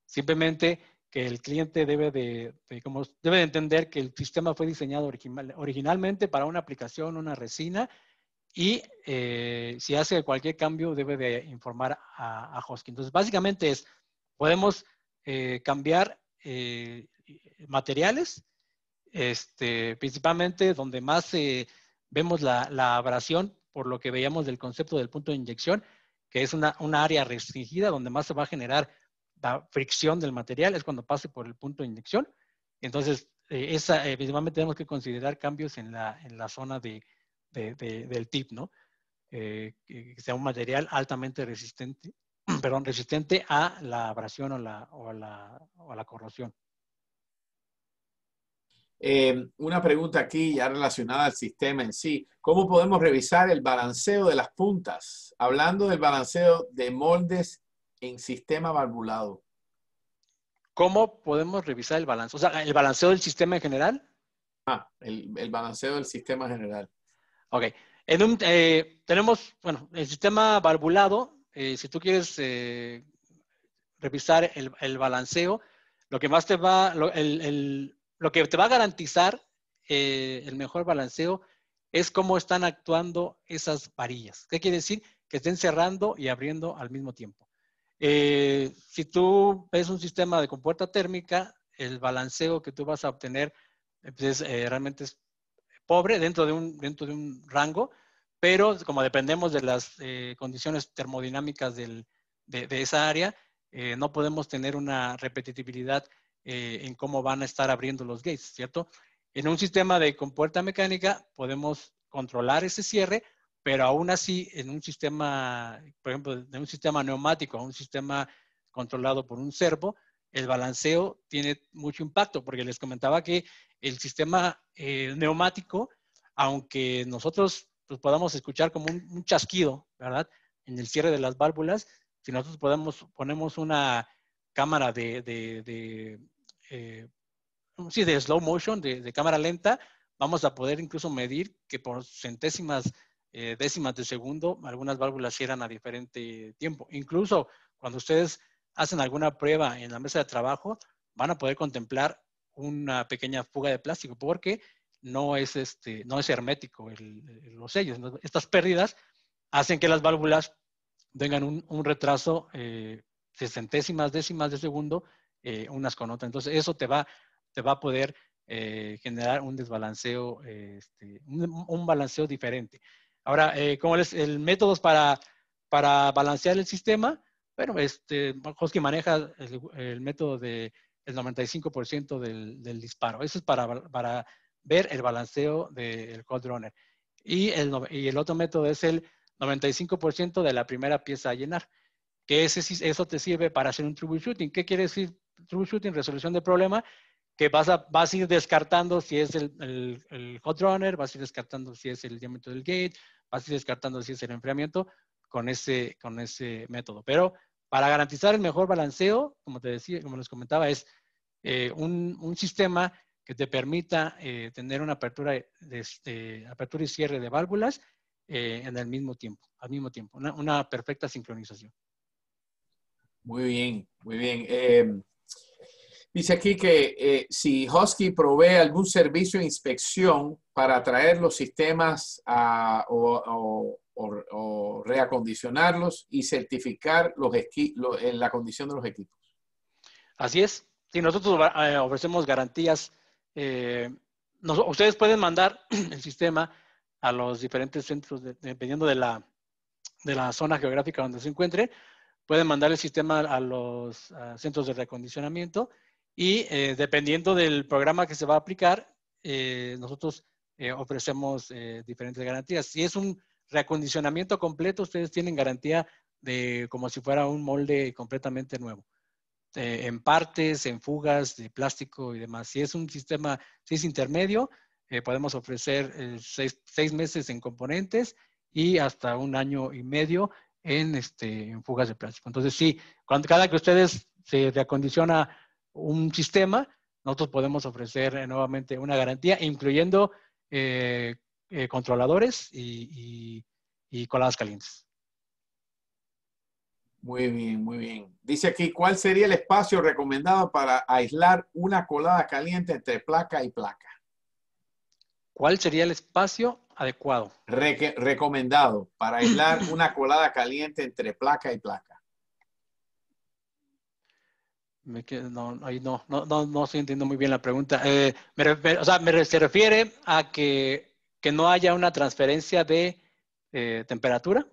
simplemente que el cliente debe de, como, debe entender que el sistema fue diseñado original, originalmente para una aplicación, una resina, y eh, si hace cualquier cambio debe de informar a, a Entonces, básicamente es, podemos eh, cambiar eh, materiales, este, principalmente donde más vemos la, la abrasión, por lo que veíamos del concepto del punto de inyección, que es una, una área restringida donde más se va a generar la fricción del material, es cuando pase por el punto de inyección. Entonces, eh, esa, evidentemente eh, tenemos que considerar cambios en la, en la zona de, del tip, ¿no? Eh, que sea un material altamente resistente, perdón, resistente a la abrasión o, la, o, la, o a la corrosión. Eh, una pregunta aquí ya relacionada al sistema en sí. ¿Cómo podemos revisar el balanceo de las puntas? Hablando del balanceo de moldes en sistema barbulado. ¿Cómo podemos revisar el balanceo? O sea, el balanceo del sistema en general. Ah, el, el balanceo del sistema general. Ok. En un, eh, tenemos, bueno, el sistema barbulado. Eh, si tú quieres revisar el, el, balanceo, lo que más te va, el lo que te va a garantizar eh, el mejor balanceo es cómo están actuando esas varillas. ¿Qué quiere decir? Que estén cerrando y abriendo al mismo tiempo. Eh, si tú ves un sistema de compuerta térmica, el balanceo que tú vas a obtener eh, pues, realmente es pobre dentro de, un, dentro de un rango, pero como dependemos de las condiciones termodinámicas del, de, de, esa área, no podemos tener una repetitividad eh, en cómo van a estar abriendo los gates, ¿cierto? En un sistema de compuerta mecánica podemos controlar ese cierre, pero aún así en un sistema, por ejemplo, de un sistema neumático a un sistema controlado por un servo, el balanceo tiene mucho impacto, porque les comentaba que el sistema eh, neumático, aunque nosotros pues, podamos escuchar como un, chasquido, ¿verdad? En el cierre de las válvulas, si nosotros podemos, ponemos una cámara eh, de, slow motion, de, cámara lenta, vamos a poder incluso medir que por centésimas, eh, décimas de segundo, algunas válvulas cierran a diferente tiempo. Incluso cuando ustedes hacen alguna prueba en la mesa de trabajo, van a poder contemplar una pequeña fuga de plástico porque no es, este, no es hermético los sellos. Estas pérdidas hacen que las válvulas tengan un, retraso eh, centésimas, décimas de segundo, eh, unas con otras. Entonces, eso te va, te va a poder eh, generar un desbalanceo, eh, este, un, balanceo diferente. Ahora, ¿cómo es el método para, para balancear el sistema? Bueno, este, Hosky maneja el, método del de, 95% del, disparo. Eso es para, ver el balanceo del cold runner. Y y el otro método es el 95% de la primera pieza a llenar que eso te sirve para hacer un troubleshooting. ¿Qué quiere decir troubleshooting? Resolución de problema, que vas a, ir descartando si es el, hot runner, vas a ir descartando si es el diámetro del gate, vas a ir descartando si es el enfriamiento con ese, con ese método. Pero para garantizar el mejor balanceo, como te decía, como les comentaba, es eh, un, sistema que te permita eh, tener una apertura, apertura y cierre de válvulas eh, en el mismo tiempo, al mismo tiempo, una perfecta sincronización. Muy bien, muy bien. Em, dice aquí que eh, si Husky provee algún servicio de inspección para traer los sistemas o, reacondicionarlos y certificar los, en la condición de los equipos. Así es. Si nosotros eh, ofrecemos garantías, eh, ustedes pueden mandar el sistema a los diferentes centros, dependiendo de de la zona geográfica donde se encuentre, pueden mandar el sistema a los centros de recondicionamiento y eh, dependiendo del programa que se va a aplicar, eh, nosotros eh, ofrecemos diferentes garantías. Si es un reacondicionamiento completo, ustedes tienen garantía de como si fuera un molde completamente nuevo. en partes, en fugas de plástico y demás. Si es un sistema, si es intermedio, podemos ofrecer seis meses en componentes y hasta un año y medio en, este, fugas de plástico. Entonces, sí, cada que ustedes se reacondiciona un sistema, nosotros podemos ofrecer eh, nuevamente una garantía, incluyendo eh, eh, controladores y, y, coladas calientes. Muy bien, muy bien. Dice aquí, ¿cuál sería el espacio recomendado para aislar una colada caliente entre placa y placa? ¿Cuál sería el espacio? adecuado. recomendado para aislar una colada caliente entre placa y placa. no, no, no, no, estoy entendiendo muy bien la pregunta. Eh, o sea, se refiere a que, no haya una transferencia de eh, temperatura.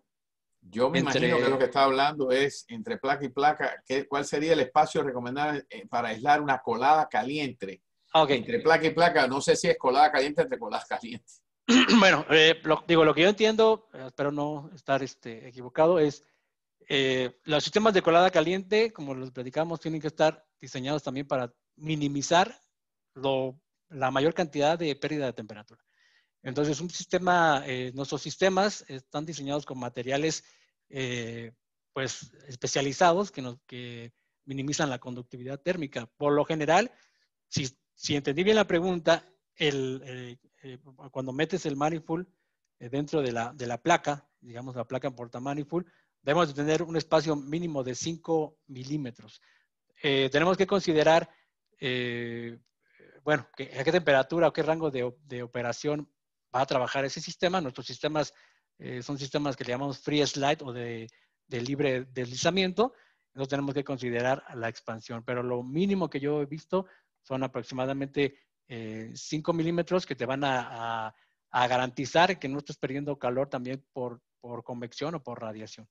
Yo me imagino que lo que está hablando es entre placa y placa, ¿cuál sería el espacio recomendable eh, para aislar una colada caliente? Ah, entre placa y placa, no sé si es colada caliente entre coladas calientes. bueno, eh, digo, lo que yo entiendo, eh, espero no estar este, equivocado, es eh, los sistemas de colada caliente, como los platicamos, tienen que estar diseñados también para minimizar la mayor cantidad de pérdida de temperatura. Entonces, un sistema, eh, nuestros sistemas están diseñados con materiales pues especializados que, nos, que minimizan la conductividad térmica. Por lo general, si, entendí bien la pregunta, el, eh, cuando metes el manifold eh, dentro de la, de la, placa, digamos la placa en portamanifold, debemos tener un espacio mínimo de 5 milímetros. Eh, tenemos que considerar, bueno, a qué temperatura o qué rango de, de, operación va a trabajar ese sistema. Nuestros sistemas son sistemas que le llamamos free slide o de, de libre deslizamiento. Entonces tenemos que considerar la expansión, pero lo mínimo que yo he visto son aproximadamente 5 eh, milímetros que te van a, garantizar que no estés perdiendo calor también por, convección o por radiación.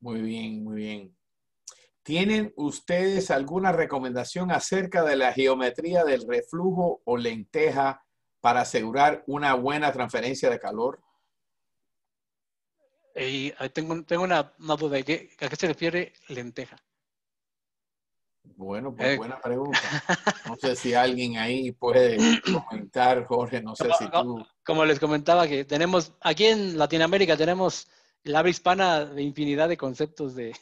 Muy bien, muy bien. ¿Tienen ustedes alguna recomendación acerca de la geometría del reflujo o lenteja para asegurar una buena transferencia de calor? tengo, una, una, duda. ¿A qué se refiere lenteja? Bueno, pues eh. buena pregunta. No sé si alguien ahí puede comentar, Jorge, no sé como, si tú... Como les comentaba, que tenemos, aquí en Latinoamérica tenemos el habla hispana de infinidad de conceptos de,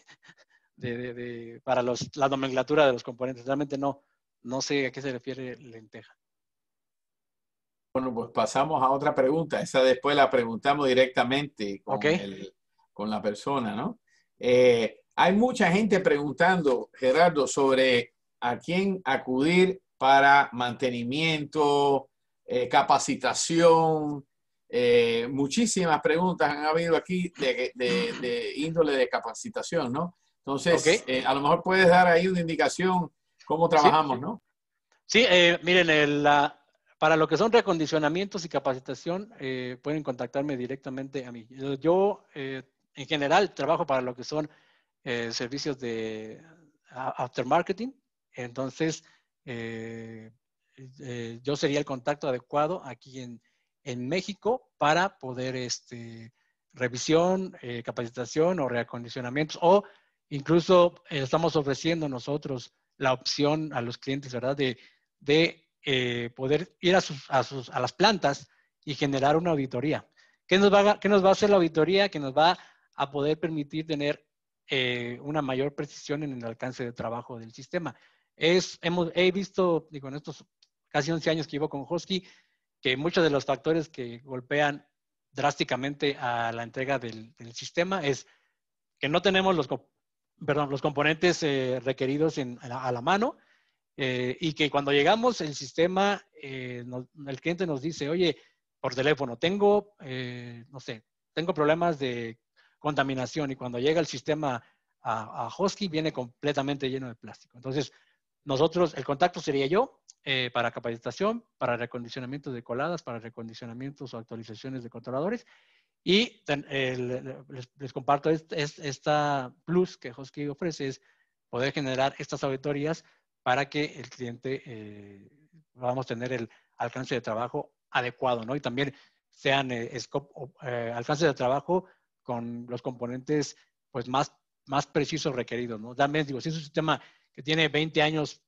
para la nomenclatura de los componentes. Realmente no, no sé a qué se refiere lenteja. Bueno, pues pasamos a otra pregunta. Esa después la preguntamos directamente con, con la persona, ¿no? Eh, hay mucha gente preguntando, Gerardo, sobre a quién acudir para mantenimiento, eh, capacitación. Eh, muchísimas preguntas han habido aquí de, índole de capacitación, ¿no? Entonces, eh, a lo mejor puedes dar ahí una indicación cómo trabajamos, ¿no? Sí, miren, para lo que son recondicionamientos y capacitación, pueden contactarme directamente a mí. Yo, en general, trabajo para lo que son eh, servicios de aftermarketing. Entonces, eh, eh, yo sería el contacto adecuado aquí en, en México para poder este, revisión, capacitación o reacondicionamientos. O incluso estamos ofreciendo nosotros la opción a los clientes, ¿verdad? De, de poder ir a, sus, a, sus, a las plantas y generar una auditoría. ¿Qué nos, va ¿Qué nos va a hacer la auditoría? Que nos va a poder permitir tener eh, una mayor precisión en el alcance de trabajo del sistema. Es, hemos, he visto, digo, en estos casi 11 años que llevo con Hosky, que muchos de los factores que golpean drásticamente a la entrega del, sistema es que no tenemos los, perdón, los componentes eh, requeridos en, a, la, mano eh, y que cuando llegamos el sistema, el cliente nos dice, oye, por teléfono, tengo, no sé, tengo problemas de contaminación y cuando llega el sistema a, a Hosky viene completamente lleno de plástico. Entonces, nosotros, el contacto sería yo eh, para capacitación, para recondicionamiento de coladas, para recondicionamientos o actualizaciones de controladores. Y les, comparto esta plus que Hosky ofrece es poder generar estas auditorías para que el cliente vamos eh, a tener el alcance de trabajo adecuado, ¿no? Y también sean eh, scope, alcance de trabajo con los componentes pues más, más precisos requeridos, ¿no? También digo, si es un sistema que tiene 20 años,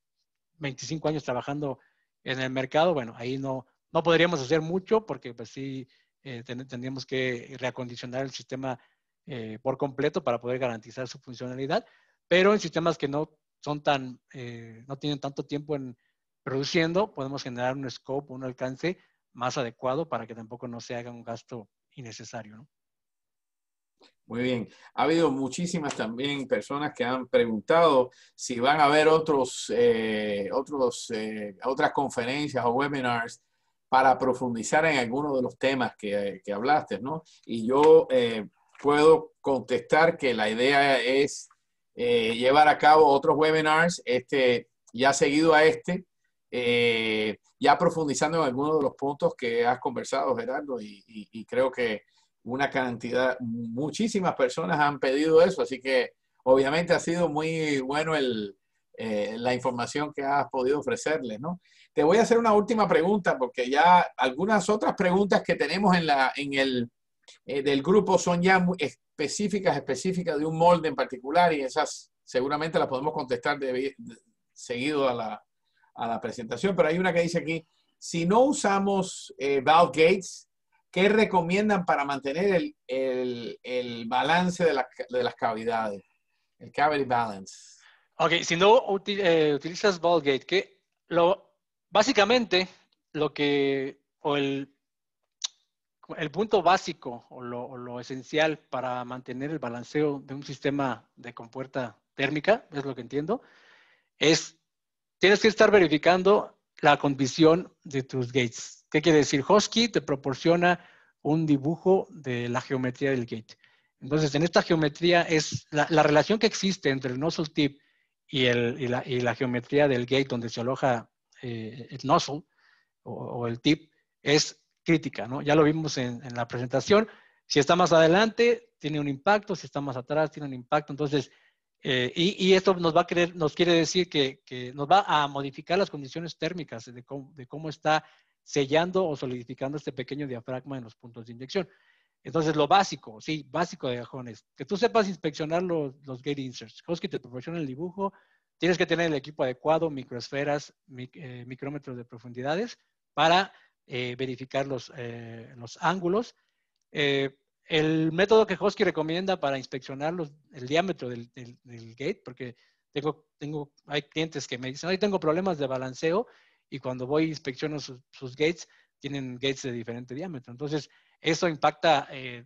25 años trabajando en el mercado, bueno, ahí no, no podríamos hacer mucho porque pues sí eh, tendríamos que reacondicionar el sistema eh, por completo para poder garantizar su funcionalidad, pero en sistemas que no son tan, eh, no tienen tanto tiempo en produciendo, podemos generar un scope, un alcance más adecuado para que tampoco no se haga un gasto innecesario, ¿no? Muy bien. Ha habido muchísimas también personas que han preguntado si van a haber otros, eh, otros, eh, otras conferencias o webinars para profundizar en algunos de los temas que, hablaste, ¿no? Y yo eh, puedo contestar que la idea es llevar a cabo otros webinars, este, ya seguido a este, ya profundizando en algunos de los puntos que has conversado, Gerardo, y creo que una cantidad, muchísimas personas han pedido eso, así que obviamente ha sido muy bueno eh, la información que has podido ofrecerles, ¿no? Te voy a hacer una última pregunta porque ya algunas otras preguntas que tenemos en, la, en el eh, del grupo son ya muy específicas, específicas de un molde en particular y esas seguramente las podemos contestar seguido a la, presentación, pero hay una que dice aquí, si no usamos eh, valve gates, ¿Qué recomiendan para mantener el, balance de, la, de, las cavidades? El cavity balance. Ok, si no eh, utilizas Ballgate, que lo, básicamente lo que, o el, punto básico o lo, o lo esencial para mantener el balanceo de un sistema de compuerta térmica, es lo que entiendo, es tienes que estar verificando la condición de tus gates, ¿Qué quiere decir? Hosky te proporciona un dibujo de la geometría del gate. Entonces, en esta geometría es la, relación que existe entre el nozzle tip y, la, geometría del gate donde se aloja eh, el nozzle o, el tip es crítica, Ya lo vimos en, la presentación. Si está más adelante, tiene un impacto. Si está más atrás, tiene un impacto. Entonces, eh, y, esto nos va a querer, nos quiere decir que, nos va a modificar las condiciones térmicas de cómo está sellando o solidificando este pequeño diafragma en los puntos de inyección. Entonces, lo básico, sí, básico de ajones, que tú sepas inspeccionar los, gate inserts. Hosky te proporciona el dibujo, tienes que tener el equipo adecuado, microesferas, eh, micrómetros de profundidades para eh, verificar los, eh, ángulos. el método que Hosky recomienda para inspeccionar el diámetro del, gate, porque hay clientes que me dicen, hoy tengo problemas de balanceo y cuando voy e inspecciono sus, gates, tienen gates de diferente diámetro. Entonces, eso impacta, eh,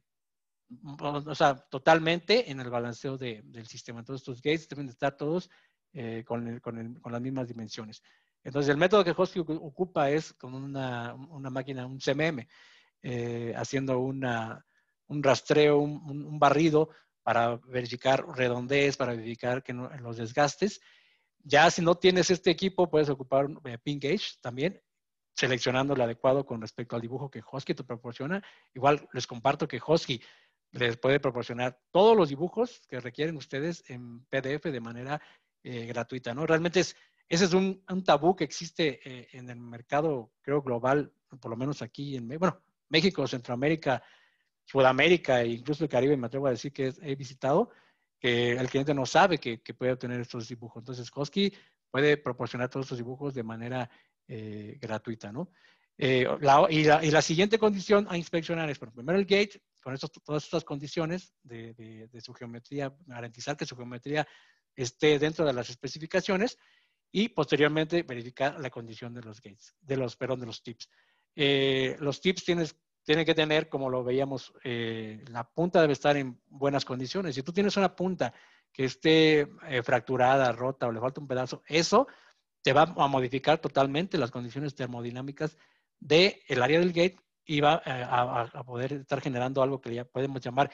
o sea, totalmente en el balanceo del sistema. Entonces, tus gates deben estar todos eh, con, con, las mismas dimensiones. Entonces, el método que Hosky ocupa es como una, una máquina, un CMM, eh, haciendo un rastreo, un, un, barrido para verificar redondez, para verificar que no, los desgastes ya si no tienes este equipo, puedes ocupar un eh, Pin también, seleccionando el adecuado con respecto al dibujo que Hosky te proporciona. Igual les comparto que Hosky les puede proporcionar todos los dibujos que requieren ustedes en PDF de manera eh, gratuita, ¿no? Realmente es, ese es un, tabú que existe eh, en el mercado, creo, global, por lo menos aquí en, bueno, México, Centroamérica, Sudamérica e incluso el Caribe, me atrevo a decir que he visitado, que el cliente no sabe que, puede obtener estos dibujos. Entonces, Koski puede proporcionar todos estos dibujos de manera eh, gratuita, ¿no? Eh, y, la, siguiente condición a inspeccionar es, primero el gate, con todas estas condiciones de, su geometría, garantizar que su geometría esté dentro de las especificaciones y posteriormente verificar la condición de los gates, de los, perdón, de los tips. Eh, los tips tienes tiene que tener, como lo veíamos, eh, la punta debe estar en buenas condiciones. Si tú tienes una punta que esté eh, fracturada, rota o le falta un pedazo, eso te va a modificar totalmente las condiciones termodinámicas del el área del gate y va eh, a, poder estar generando algo que ya podemos llamar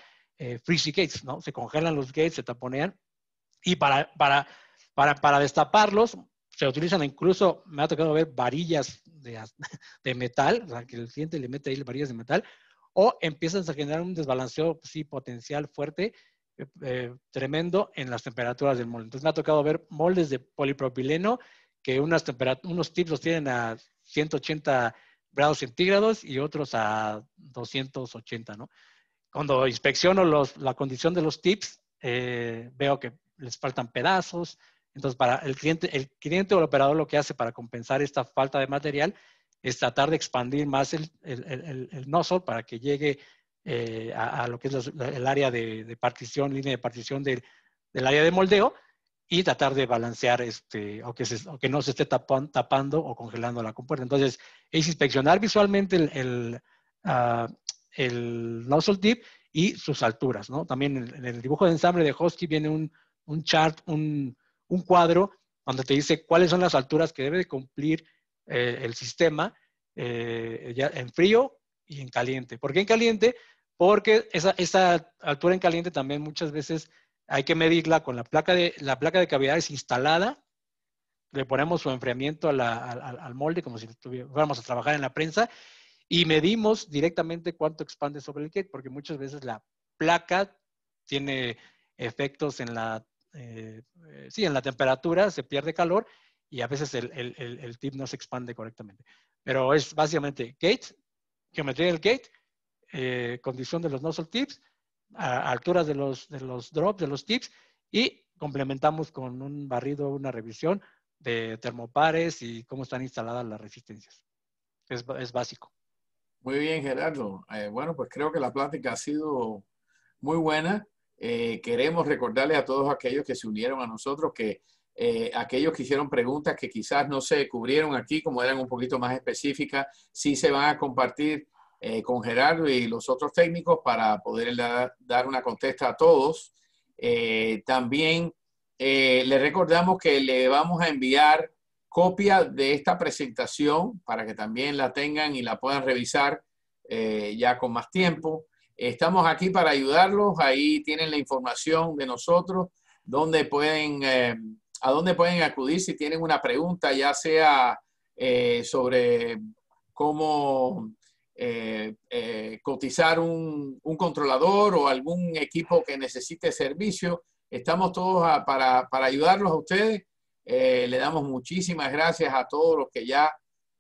freeze gates, ¿no? Se congelan los gates, se taponean y para, para, para, para destaparlos se utilizan incluso, me ha tocado ver varillas de, metal, o que el cliente le mete ahí varillas de metal, o empiezan a generar un desbalanceo, sí, potencial fuerte, eh, eh, tremendo en las temperaturas del molde. Entonces me ha tocado ver moldes de polipropileno que unas unos tips los tienen a 180 grados centígrados y otros a 280, ¿no? Cuando inspecciono la condición de los tips, eh, veo que les faltan pedazos, entonces, para el cliente, el cliente o el operador lo que hace para compensar esta falta de material es tratar de expandir más el, nozzle para que llegue eh, a, lo que es el área de, partición, línea de partición del, área de moldeo y tratar de balancear este, o, que, no se esté tapando o congelando la compuerta. Entonces, es inspeccionar visualmente el, ah, nozzle tip y sus alturas, También en, el dibujo de ensamble de Hosky viene un chart, un, un cuadro donde te dice cuáles son las alturas que debe cumplir eh, el sistema eh, en frío y en caliente. ¿Por qué en caliente? Porque esa, altura en caliente también muchas veces hay que medirla con la placa de, la placa de cavidades instalada. Le ponemos su enfriamiento al, molde como si fuéramos a trabajar en la prensa y medimos directamente cuánto expande sobre el kit porque muchas veces la placa tiene efectos en la eh, eh, sí, en la temperatura se pierde calor y a veces el, tip no se expande correctamente. Pero es básicamente gate, geometría del gate, eh, condición de los nozzle tips, alturas de los, drops, de los tips, y complementamos con un barrido, una revisión de termopares y cómo están instaladas las resistencias. Es, básico. Muy bien, Gerardo. bueno, pues creo que la plática ha sido muy buena. Eh, queremos recordarles a todos aquellos que se unieron a nosotros que eh, aquellos que hicieron preguntas que quizás no se cubrieron aquí, como eran un poquito más específicas, sí se van a compartir eh, con Gerardo y los otros técnicos para poder dar una contesta a todos. también les recordamos que le vamos a enviar copia de esta presentación para que también la tengan y la puedan revisar ya con más tiempo. Estamos aquí para ayudarlos. Ahí tienen la información de nosotros, donde pueden, eh, a dónde pueden acudir si tienen una pregunta, ya sea eh, sobre cómo eh, cotizar un, controlador o algún equipo que necesite servicio. Estamos todos ah, para, para, ayudarlos a ustedes. le damos muchísimas gracias a todos los que ya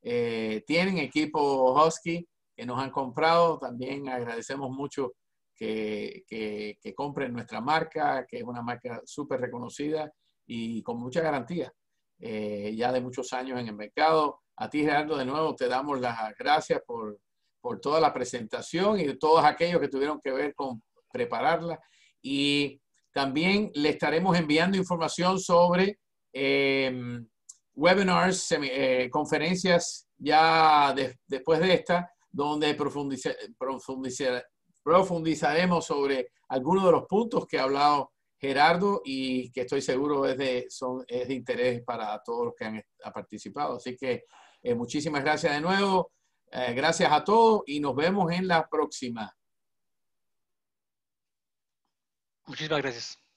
tienen equipo Husky que nos han comprado. También agradecemos mucho que, que, compren nuestra marca, que es una marca súper reconocida y con mucha garantía, eh, ya de muchos años en el mercado. A ti, Gerardo, de nuevo te damos las gracias por, por toda la presentación y de todos aquellos que tuvieron que ver con prepararla. Y también le estaremos enviando información sobre eh, webinars, eh, conferencias ya después de esta donde profundizaremos sobre algunos de los puntos que ha hablado Gerardo y que estoy seguro es de, son, es de interés para todos los que han participado. Así que eh, muchísimas gracias de nuevo. Eh, gracias a todos y nos vemos en la próxima. Muchísimas gracias.